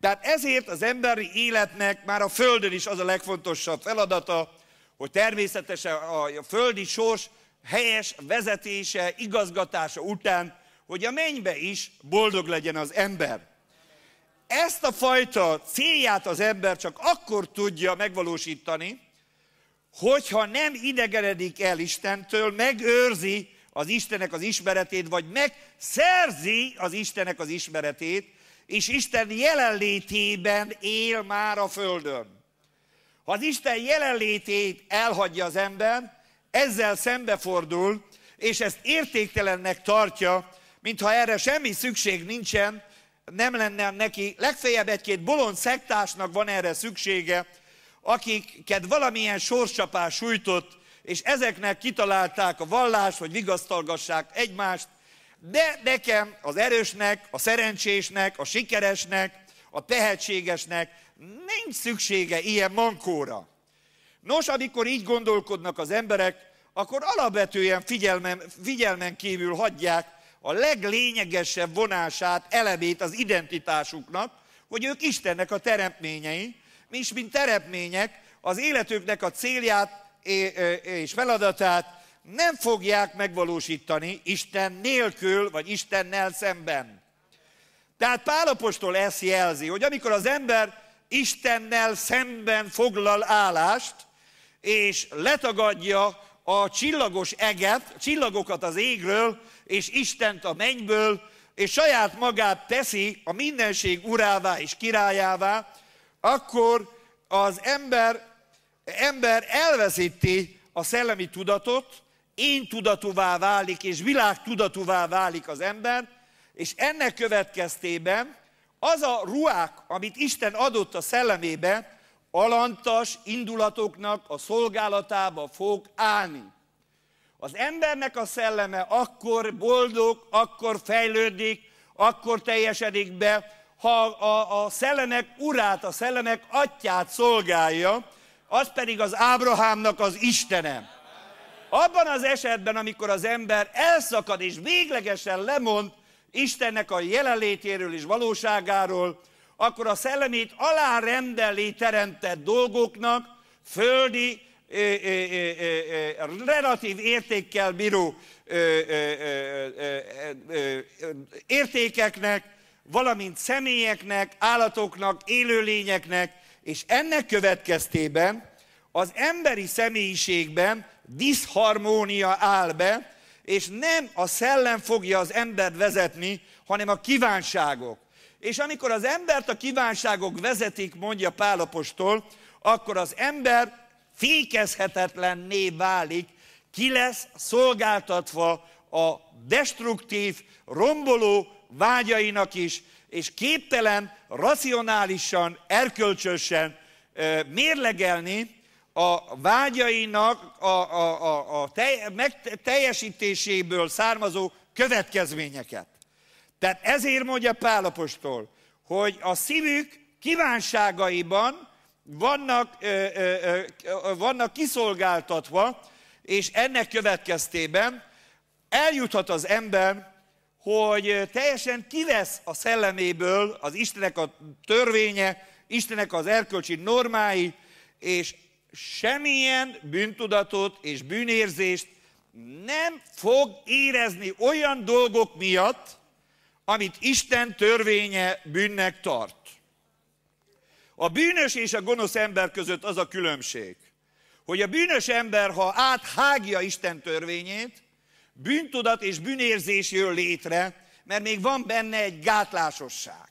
Tehát ezért az emberi életnek már a Földön is az a legfontosabb feladata, hogy természetesen a földi sors helyes vezetése, igazgatása után, hogy a mennybe is boldog legyen az ember. Ezt a fajta célját az ember csak akkor tudja megvalósítani, hogyha nem idegenedik el Istentől, megőrzi az Istenek az ismeretét, vagy megszerzi az Istenek az ismeretét, és Isten jelenlétében él már a Földön. Ha az Isten jelenlétét elhagyja az ember, ezzel szembefordul, és ezt értéktelennek tartja, mintha erre semmi szükség nincsen, nem lenne neki, legfeljebb egy-két bolond szektásnak van erre szüksége, akiket valamilyen sorscsapás sújtott, és ezeknek kitalálták a vallást, hogy vigasztalgassák egymást, de nekem az erősnek, a szerencsésnek, a sikeresnek, a tehetségesnek nincs szüksége ilyen mankóra. Nos, amikor így gondolkodnak az emberek, akkor alapvetően figyelmen, figyelmen kívül hagyják a leglényegesebb vonását, elemét az identitásuknak, hogy ők Istennek a teremtményei, mi is, mint teremtmények, az életüknek a célját és feladatát nem fogják megvalósítani Isten nélkül, vagy Istennel szemben. Tehát Pálapostól ezt jelzi, hogy amikor az ember Istennel szemben foglal állást, és letagadja a csillagos eget, csillagokat az égről, és Istent a mennyből, és saját magát teszi a mindenség urává és királyává, akkor az ember, ember elveszíti a szellemi tudatot, én tudatúvá válik, és világ tudatúvá válik az ember, és ennek következtében az a ruák, amit Isten adott a szellemébe, alantas indulatoknak a szolgálatába fog állni. Az embernek a szelleme akkor boldog, akkor fejlődik, akkor teljesedik be, ha a, a szellemek urát, a szellemek atyát szolgálja, az pedig az Ábrahámnak az Istenem. Abban az esetben, amikor az ember elszakad és véglegesen lemond Istennek a jelenlétéről és valóságáról, akkor a szellemét alárendeli teremtett dolgoknak, földi relatív értékkel bíró értékeknek, valamint személyeknek, állatoknak, élőlényeknek, és ennek következtében az emberi személyiségben diszharmónia áll be, és nem a szellem fogja az embert vezetni, hanem a kívánságok. És amikor az embert a kívánságok vezetik, mondja Pálapostól, akkor az ember fékezhetetlenné válik, ki lesz szolgáltatva a destruktív, romboló vágyainak is, és képtelen racionálisan, erkölcsösen mérlegelni a vágyainak a, a, a, a telj, meg, teljesítéséből származó következményeket. Tehát ezért mondja Pálapostól, hogy a szívük kívánságaiban vannak, ö, ö, ö, vannak kiszolgáltatva, és ennek következtében eljuthat az ember, hogy teljesen kivesz a szelleméből az Istenek a törvénye, Istenek az erkölcsi normái, és semmilyen bűntudatot és bűnérzést nem fog érezni olyan dolgok miatt, amit Isten törvénye bűnnek tart. A bűnös és a gonosz ember között az a különbség, hogy a bűnös ember, ha áthágja Isten törvényét, bűntudat és bűnérzés jön létre, mert még van benne egy gátlásosság.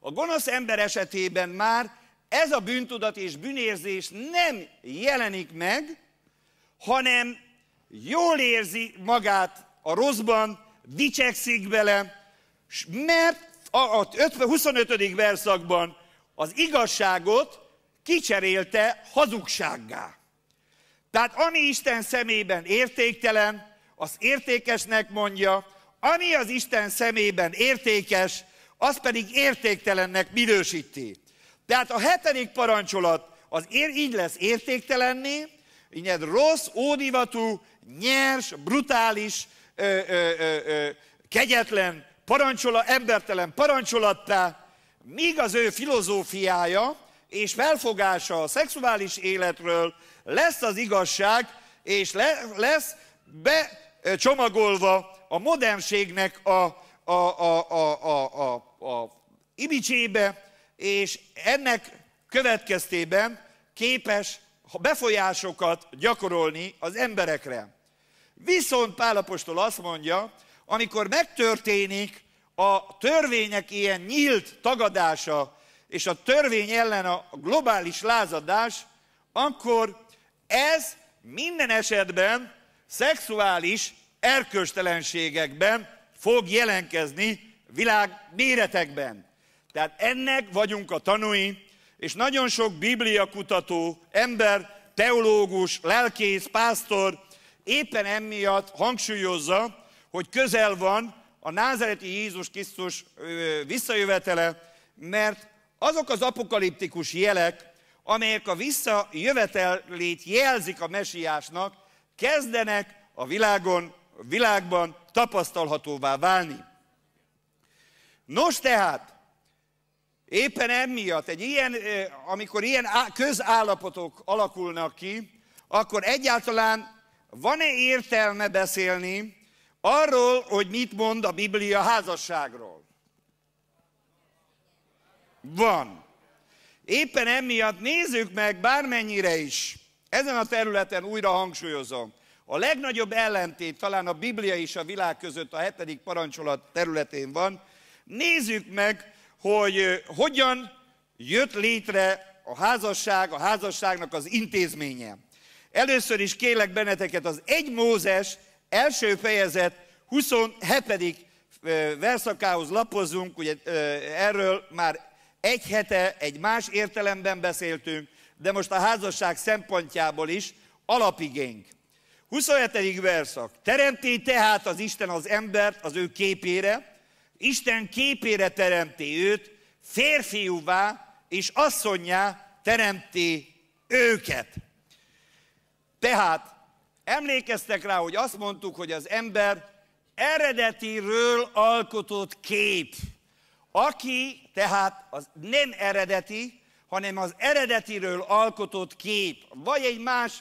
A gonosz ember esetében már ez a bűntudat és bűnérzés nem jelenik meg, hanem jól érzi magát a rosszban, dicsekszik bele, mert a 25. verszakban az igazságot kicserélte hazugsággá. Tehát ami Isten szemében értéktelen, az értékesnek mondja, ami az Isten szemében értékes, az pedig értéktelennek minősíti. Tehát a hetedik parancsolat az ér, így lesz értéktelenné, így rossz, ódivatú, nyers, brutális, ö, ö, ö, ö, kegyetlen parancsolat, embertelen parancsolattá, míg az ő filozófiája és felfogása a szexuális életről lesz az igazság, és le, lesz becsomagolva a modernségnek a, a, a, a, a, a, a imidzsébe, és ennek következtében képes befolyásokat gyakorolni az emberekre. Viszont Pálapostól azt mondja, amikor megtörténik a törvények ilyen nyílt tagadása és a törvény ellen a globális lázadás, akkor ez minden esetben szexuális erkölcstelenségekben fog jelenkezni világ méretekben. Tehát ennek vagyunk a tanúi, és nagyon sok biblia kutató ember, teológus, lelkész, pásztor éppen emiatt hangsúlyozza, hogy közel van a názereti Jézus Krisztus visszajövetele, mert azok az apokaliptikus jelek, amelyek a visszajövetelét jelzik a mesiásnak, kezdenek a világon, a világban tapasztalhatóvá válni. Nos tehát, éppen emiatt, egy ilyen, amikor ilyen közállapotok alakulnak ki, akkor egyáltalán van-e értelme beszélni Arról, hogy mit mond a Biblia házasságról. Van. Éppen emiatt nézzük meg bármennyire is, ezen a területen újra hangsúlyozom, a legnagyobb ellentét talán a Biblia és a világ között a hetedik parancsolat területén van. Nézzük meg, hogy hogyan jött létre a házasság, a házasságnak az intézménye. Először is kélek benneteket az egy Mózes első fejezet 27. verszakához lapozunk, ugye erről már egy hete egy más értelemben beszéltünk, de most a házasság szempontjából is alapigénk. 27. verszak. Teremté tehát az Isten az embert az ő képére, Isten képére teremti őt, férfiúvá és asszonyá teremti őket. Tehát Emlékeztek rá, hogy azt mondtuk, hogy az ember eredetiről alkotott kép. Aki tehát az nem eredeti, hanem az eredetiről alkotott kép, vagy egy más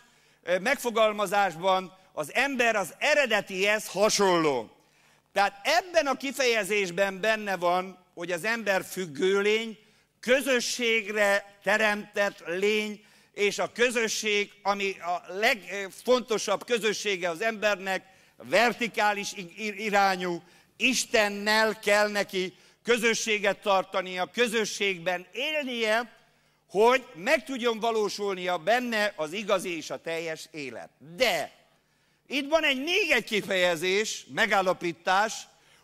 megfogalmazásban az ember az eredetihez hasonló. Tehát ebben a kifejezésben benne van, hogy az ember lény, közösségre teremtett lény, és a közösség, ami a legfontosabb közössége az embernek, vertikális irányú, Istennel kell neki közösséget tartani, a közösségben élnie, hogy meg tudjon valósulnia benne az igazi és a teljes élet. De itt van egy még egy kifejezés, megállapítás,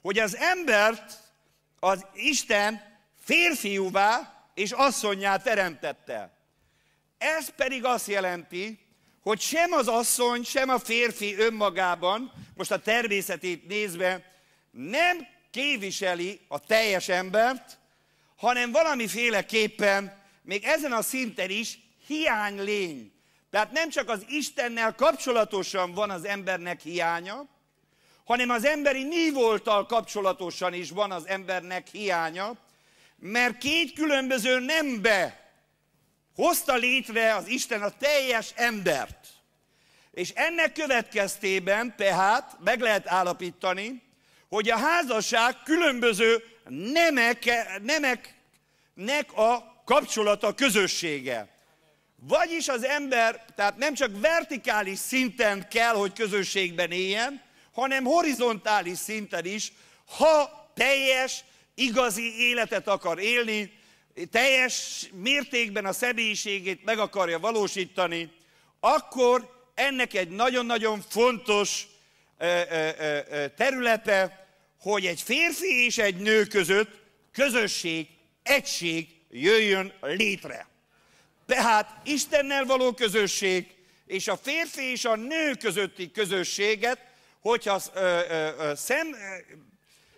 hogy az embert az Isten férfiúvá és asszonyá teremtette. Ez pedig azt jelenti, hogy sem az asszony, sem a férfi önmagában, most a természetét nézve, nem képviseli a teljes embert, hanem valamiféleképpen még ezen a szinten is hiány lény. Tehát nem csak az Istennel kapcsolatosan van az embernek hiánya, hanem az emberi mi voltal kapcsolatosan is van az embernek hiánya, mert két különböző nembe Hozta létre az Isten a teljes embert. És ennek következtében tehát meg lehet állapítani, hogy a házasság különböző nemek, nemeknek a kapcsolata közössége. Vagyis az ember, tehát nem csak vertikális szinten kell, hogy közösségben éljen, hanem horizontális szinten is, ha teljes, igazi életet akar élni, teljes mértékben a személyiségét meg akarja valósítani, akkor ennek egy nagyon-nagyon fontos területe, hogy egy férfi és egy nő között közösség, egység jöjjön létre. Tehát Istennel való közösség, és a férfi és a nő közötti közösséget, hogyha szem,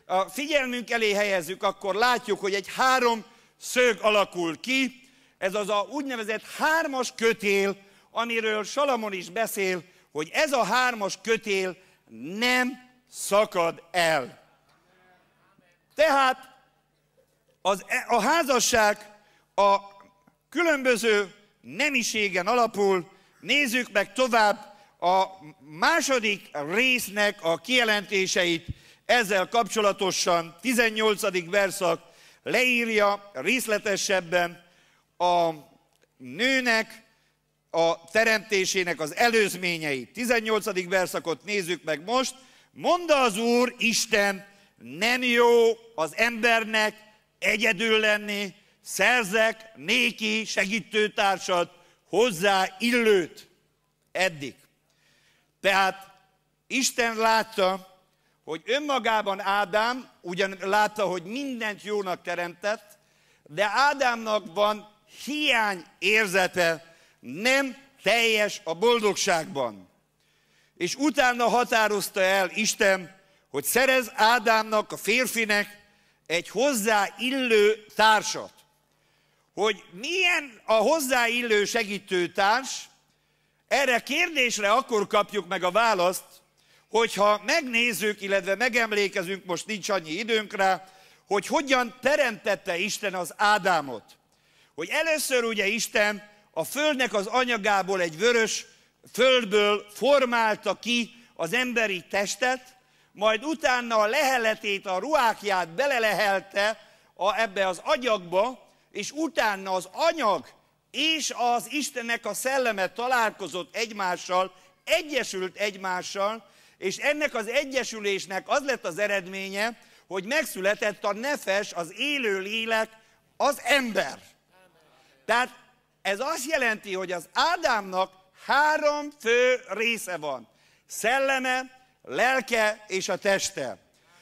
a figyelmünk elé helyezzük, akkor látjuk, hogy egy három szög alakul ki, ez az a úgynevezett hármas kötél, amiről Salamon is beszél, hogy ez a hármas kötél nem szakad el. Tehát az, e, a házasság a különböző nemiségen alapul. Nézzük meg tovább a második résznek a kijelentéseit ezzel kapcsolatosan. 18. verszak leírja részletesebben a nőnek a teremtésének az előzményei. 18. verszakot nézzük meg most. Mondta az Úr Isten, nem jó az embernek egyedül lenni, szerzek néki segítőtársat, hozzá illőt. Eddig. Tehát Isten látta, hogy önmagában Ádám ugyan látta, hogy mindent jónak teremtett, de Ádámnak van hiány érzete, nem teljes a boldogságban. És utána határozta el Isten, hogy szerez Ádámnak, a férfinek egy hozzáillő társat. Hogy milyen a hozzáillő segítő társ, erre kérdésre akkor kapjuk meg a választ, hogyha megnézzük, illetve megemlékezünk, most nincs annyi időnk rá, hogy hogyan teremtette Isten az Ádámot. Hogy először ugye Isten a földnek az anyagából egy vörös földből formálta ki az emberi testet, majd utána a leheletét, a ruhákját belelehelte a, ebbe az anyagba, és utána az anyag és az Istennek a szelleme találkozott egymással, egyesült egymással, és ennek az egyesülésnek az lett az eredménye, hogy megszületett a nefes, az élő lélek, az ember. Tehát ez azt jelenti, hogy az Ádámnak három fő része van. Szelleme, lelke és a teste.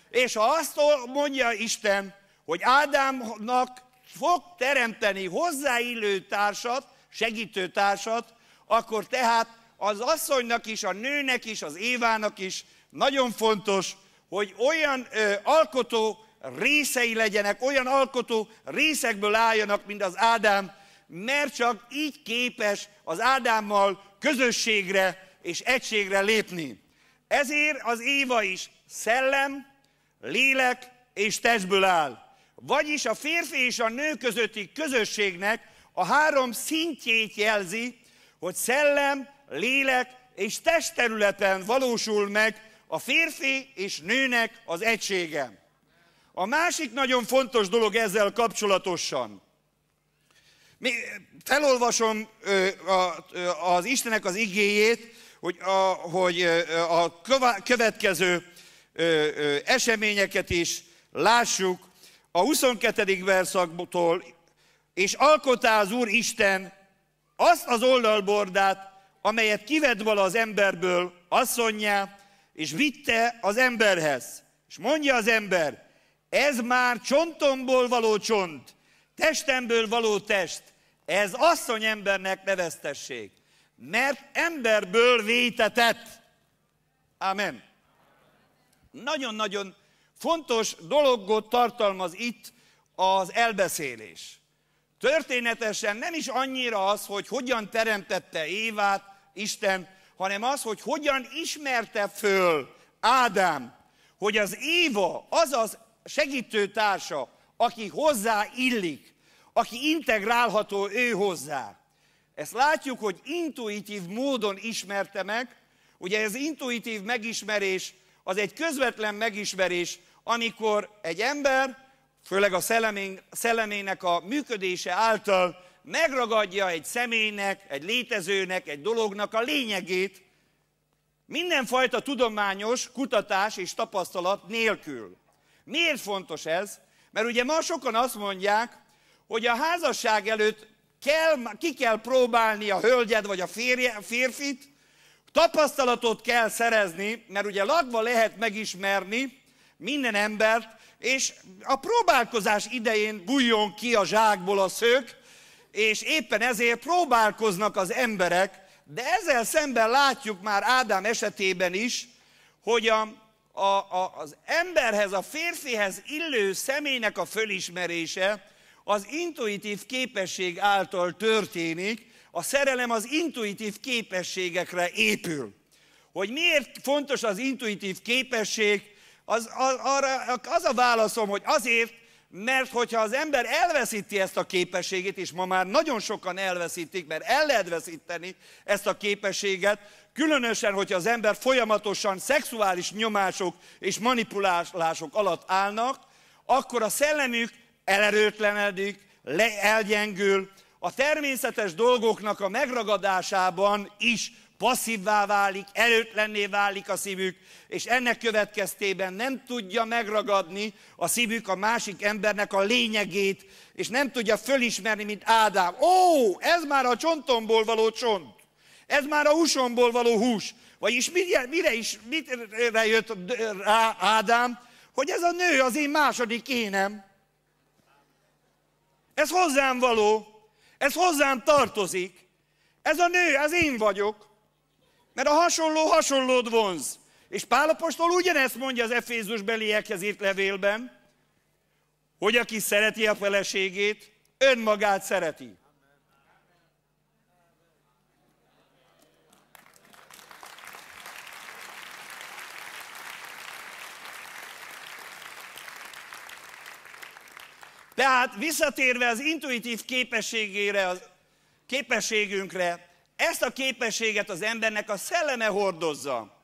És ha azt mondja Isten, hogy Ádámnak fog teremteni hozzáillő társat, segítő társat, akkor tehát az asszonynak is, a nőnek is, az Évának is nagyon fontos, hogy olyan ö, alkotó részei legyenek, olyan alkotó részekből álljanak, mint az Ádám, mert csak így képes az Ádámmal közösségre és egységre lépni. Ezért az Éva is szellem, lélek és testből áll. Vagyis a férfi és a nő közötti közösségnek a három szintjét jelzi, hogy szellem, lélek és testterületen valósul meg a férfi és nőnek az egysége. A másik nagyon fontos dolog ezzel kapcsolatosan. Mi, felolvasom az Istenek az igéjét, hogy a, hogy a következő eseményeket is lássuk. A 22. verszaktól, és alkotá az Úr Isten azt az oldalbordát, amelyet kivett vala az emberből asszonyjá, és vitte az emberhez. És mondja az ember, ez már csontomból való csont, testemből való test, ez asszony embernek neveztessék, mert emberből vétetett. Amen. Nagyon-nagyon fontos dologot tartalmaz itt az elbeszélés. Történetesen nem is annyira az, hogy hogyan teremtette Évát, Isten, hanem az, hogy hogyan ismerte föl Ádám, hogy az Éva az az segítőtársa, aki hozzá illik, aki integrálható ő hozzá. Ezt látjuk, hogy intuitív módon ismerte meg, ugye ez intuitív megismerés, az egy közvetlen megismerés, amikor egy ember, főleg a szellemének a működése által megragadja egy személynek, egy létezőnek, egy dolognak a lényegét, mindenfajta tudományos kutatás és tapasztalat nélkül. Miért fontos ez? Mert ugye ma sokan azt mondják, hogy a házasság előtt kell, ki kell próbálni a hölgyed vagy a, férje, férfit, tapasztalatot kell szerezni, mert ugye latva lehet megismerni minden embert, és a próbálkozás idején bújjon ki a zsákból a szök, és éppen ezért próbálkoznak az emberek, de ezzel szemben látjuk már Ádám esetében is, hogy a, a, a, az emberhez, a férfihez illő személynek a fölismerése az intuitív képesség által történik, a szerelem az intuitív képességekre épül. Hogy miért fontos az intuitív képesség, az, az, arra, az a válaszom, hogy azért, mert hogyha az ember elveszíti ezt a képességét, és ma már nagyon sokan elveszítik, mert el lehet veszíteni ezt a képességet, különösen, hogyha az ember folyamatosan szexuális nyomások és manipulálások alatt állnak, akkor a szellemük elerőtlenedik, le, elgyengül, a természetes dolgoknak a megragadásában is passzívvá válik, erőtlenné válik a szívük, és ennek következtében nem tudja megragadni a szívük a másik embernek a lényegét, és nem tudja fölismerni, mint Ádám. Ó, ez már a csontomból való csont, ez már a húsomból való hús. Vagyis mire, mire is, mire jött rá Ádám, hogy ez a nő az én második énem. Ez hozzám való, ez hozzám tartozik, ez a nő, ez én vagyok. Mert a hasonló hasonlód vonz. És Pálapostól ugyanezt mondja az Efézus beliekhez írt levélben, hogy aki szereti a feleségét, önmagát szereti. Tehát visszatérve az intuitív képességére, az képességünkre, ezt a képességet az embernek a szelleme hordozza.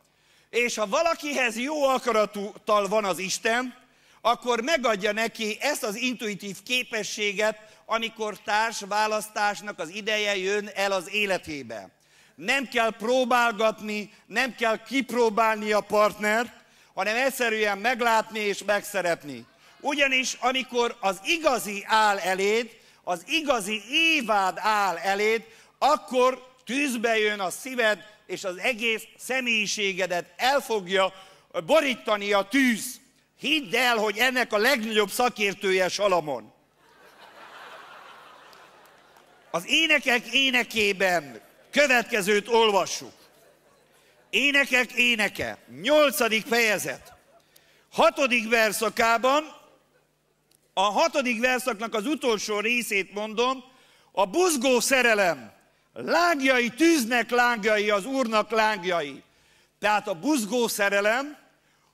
És ha valakihez jó akaratúttal van az Isten, akkor megadja neki ezt az intuitív képességet, amikor társ választásnak az ideje jön el az életébe. Nem kell próbálgatni, nem kell kipróbálni a partnert, hanem egyszerűen meglátni és megszeretni. Ugyanis amikor az igazi áll eléd, az igazi évád áll eléd, akkor tűzbe jön a szíved, és az egész személyiségedet el fogja borítani a tűz. Hidd el, hogy ennek a legnagyobb szakértője Salamon. Az énekek énekében következőt olvassuk. Énekek éneke, nyolcadik fejezet, hatodik verszakában, a hatodik verszaknak az utolsó részét mondom, a buzgó szerelem Lángjai, tűznek lángjai, az Úrnak lángjai. Tehát a buzgó szerelem,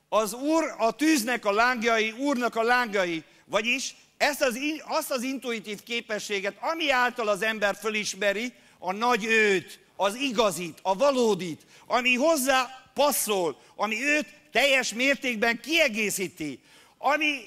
az Úr, a tűznek a lángjai, Úrnak a lángjai. Vagyis ezt az, azt az intuitív képességet, ami által az ember fölismeri a nagy őt, az igazit, a valódit, ami hozzá passzol, ami őt teljes mértékben kiegészíti, ami,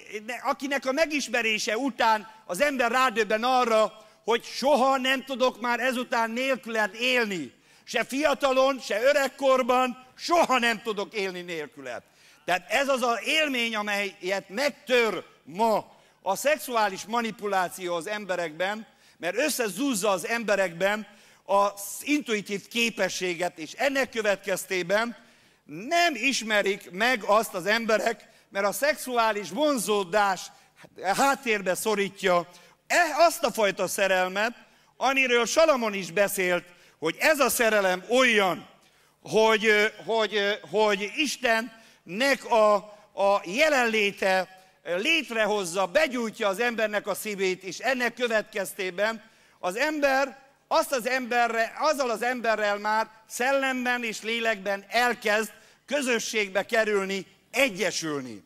akinek a megismerése után az ember rádöbben arra, hogy soha nem tudok már ezután nélküled élni. Se fiatalon, se öregkorban, soha nem tudok élni nélküled. Tehát ez az az élmény, amelyet megtör ma a szexuális manipuláció az emberekben, mert összezúzza az emberekben az intuitív képességet, és ennek következtében nem ismerik meg azt az emberek, mert a szexuális vonzódás háttérbe szorítja E, azt a fajta szerelmet, amiről Salamon is beszélt, hogy ez a szerelem olyan, hogy, hogy, hogy Istennek a, a jelenléte létrehozza, begyújtja az embernek a szívét, és ennek következtében az ember azt az emberre, azzal az emberrel már szellemben és lélekben elkezd közösségbe kerülni, egyesülni.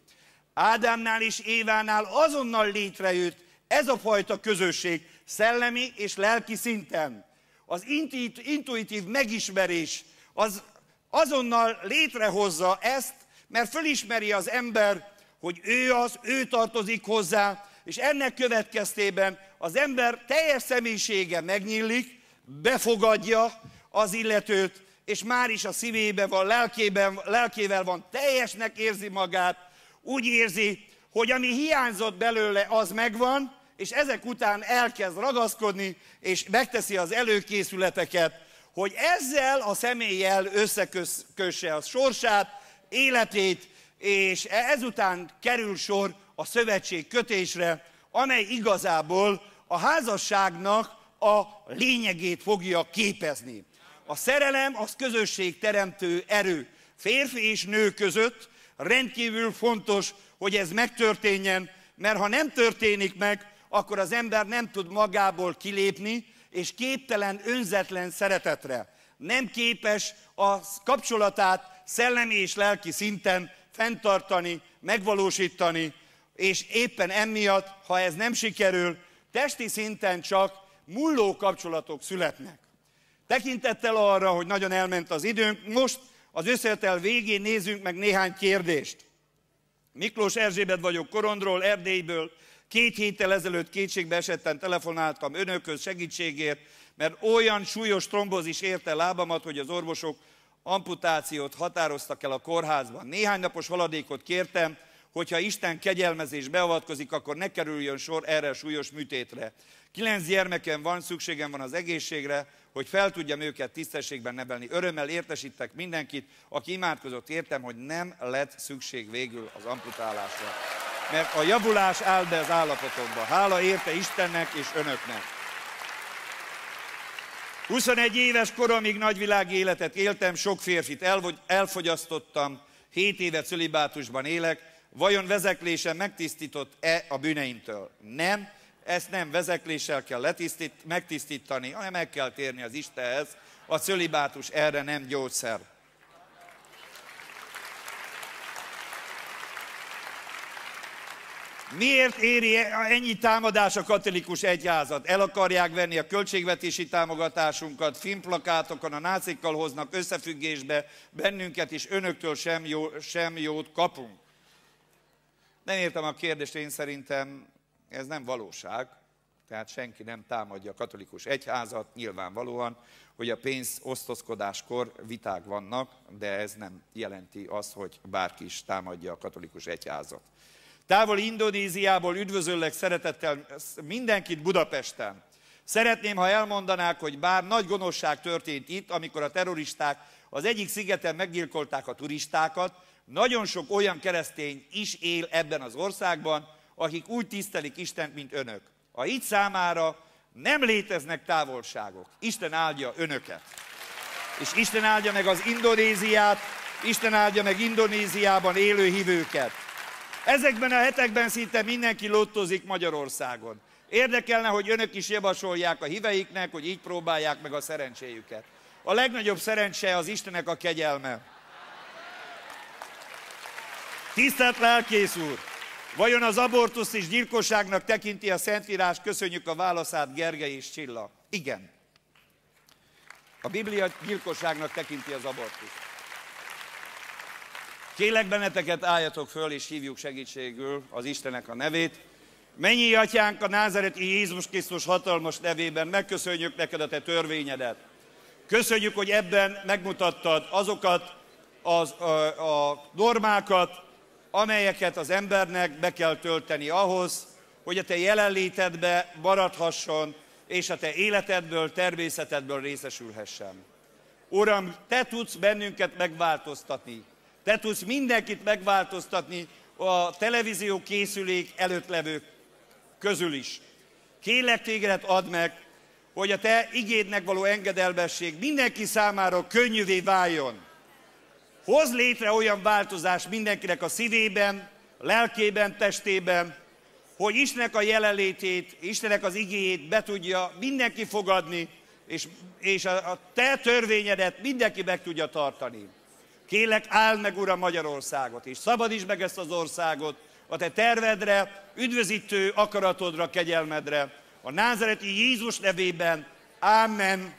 Ádámnál és Évánál azonnal létrejött ez a fajta közösség szellemi és lelki szinten. Az intuitív megismerés az azonnal létrehozza ezt, mert fölismeri az ember, hogy ő az, ő tartozik hozzá, és ennek következtében az ember teljes személyisége megnyílik, befogadja az illetőt, és már is a szívében van, lelkében, lelkével van, teljesnek érzi magát, úgy érzi, hogy ami hiányzott belőle, az megvan, és ezek után elkezd ragaszkodni, és megteszi az előkészületeket, hogy ezzel a személlyel összekösse a sorsát, életét, és ezután kerül sor a szövetség kötésre, amely igazából a házasságnak a lényegét fogja képezni. A szerelem az közösség teremtő erő. Férfi és nő között rendkívül fontos, hogy ez megtörténjen, mert ha nem történik meg, akkor az ember nem tud magából kilépni, és képtelen önzetlen szeretetre. Nem képes a kapcsolatát szellemi és lelki szinten fenntartani, megvalósítani, és éppen emiatt, ha ez nem sikerül, testi szinten csak múló kapcsolatok születnek. Tekintettel arra, hogy nagyon elment az időnk, most az összetel végén nézzünk meg néhány kérdést. Miklós Erzsébet vagyok Korondról, Erdélyből, Két héttel ezelőtt kétségbe esetten telefonáltam önökhöz segítségért, mert olyan súlyos trombozis érte lábamat, hogy az orvosok amputációt határoztak el a kórházban. Néhány napos haladékot kértem, hogyha Isten kegyelmezés beavatkozik, akkor ne kerüljön sor erre a súlyos műtétre. Kilenc gyermekem van, szükségem van az egészségre, hogy fel tudjam őket tisztességben nevelni. Örömmel értesítek mindenkit, aki imádkozott értem, hogy nem lett szükség végül az amputálásra mert a javulás áll be az állapotokba. Hála érte Istennek és önöknek. 21 éves koromig nagyvilági életet éltem, sok férfit elfogyasztottam, 7 éve cölibátusban élek, vajon vezeklésem megtisztított-e a bűneimtől? Nem, ezt nem vezekléssel kell letisztít, megtisztítani, hanem meg kell térni az Istenhez, a cölibátus erre nem gyógyszer. Miért éri e- ennyi támadás a katolikus egyházat? El akarják venni a költségvetési támogatásunkat, filmplakátokon a nácikkal hoznak összefüggésbe bennünket, és önöktől sem, jó, sem jót kapunk. Nem értem a kérdést, én szerintem ez nem valóság, tehát senki nem támadja a katolikus egyházat, nyilvánvalóan, hogy a pénz osztozkodáskor viták vannak, de ez nem jelenti azt, hogy bárki is támadja a katolikus egyházat. Távol Indonéziából üdvözöllek szeretettel mindenkit Budapesten. Szeretném, ha elmondanák, hogy bár nagy gonoszság történt itt, amikor a terroristák az egyik szigeten meggyilkolták a turistákat, nagyon sok olyan keresztény is él ebben az országban, akik úgy tisztelik Istent, mint önök. A hit számára nem léteznek távolságok. Isten áldja önöket. És Isten áldja meg az Indonéziát, Isten áldja meg Indonéziában élő hívőket. Ezekben a hetekben szinte mindenki lottozik Magyarországon. Érdekelne, hogy önök is javasolják a híveiknek, hogy így próbálják meg a szerencséjüket. A legnagyobb szerencse az Istenek a kegyelme. Tisztelt lelkész úr! Vajon az abortuszt is gyilkosságnak tekinti a Szentírás? Köszönjük a válaszát, Gergely és Csilla. Igen. A Biblia gyilkosságnak tekinti az abortuszt. Kélek benneteket, álljatok föl, és hívjuk segítségül az Istenek a nevét. Mennyi atyánk a názereti Jézus Krisztus hatalmas nevében, megköszönjük neked a te törvényedet. Köszönjük, hogy ebben megmutattad azokat az, a, a normákat, amelyeket az embernek be kell tölteni ahhoz, hogy a te jelenlétedbe maradhasson, és a te életedből, természetedből részesülhessen. Uram, te tudsz bennünket megváltoztatni. Te tudsz mindenkit megváltoztatni a televízió készülék előtt levők közül is. Kélek téged ad meg, hogy a te igédnek való engedelmesség mindenki számára könnyűvé váljon. Hoz létre olyan változást mindenkinek a szívében, a lelkében, testében, hogy Istennek a jelenlétét, Istennek az igéjét be tudja mindenki fogadni, és, és a, a te törvényedet mindenki meg tudja tartani. Kélek, áld meg, Uram, Magyarországot, és szabadíts meg ezt az országot a te tervedre, üdvözítő akaratodra, kegyelmedre. A názareti Jézus nevében. Amen.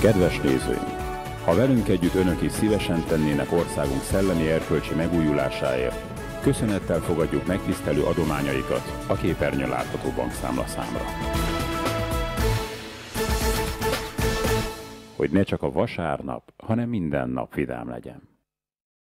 Kedves nézőim, Ha velünk együtt önök is szívesen tennének országunk szellemi erkölcsi megújulásáért, köszönettel fogadjuk megtisztelő adományaikat a képernyő látható bankszámla számra. hogy ne csak a vasárnap, hanem minden nap vidám legyen.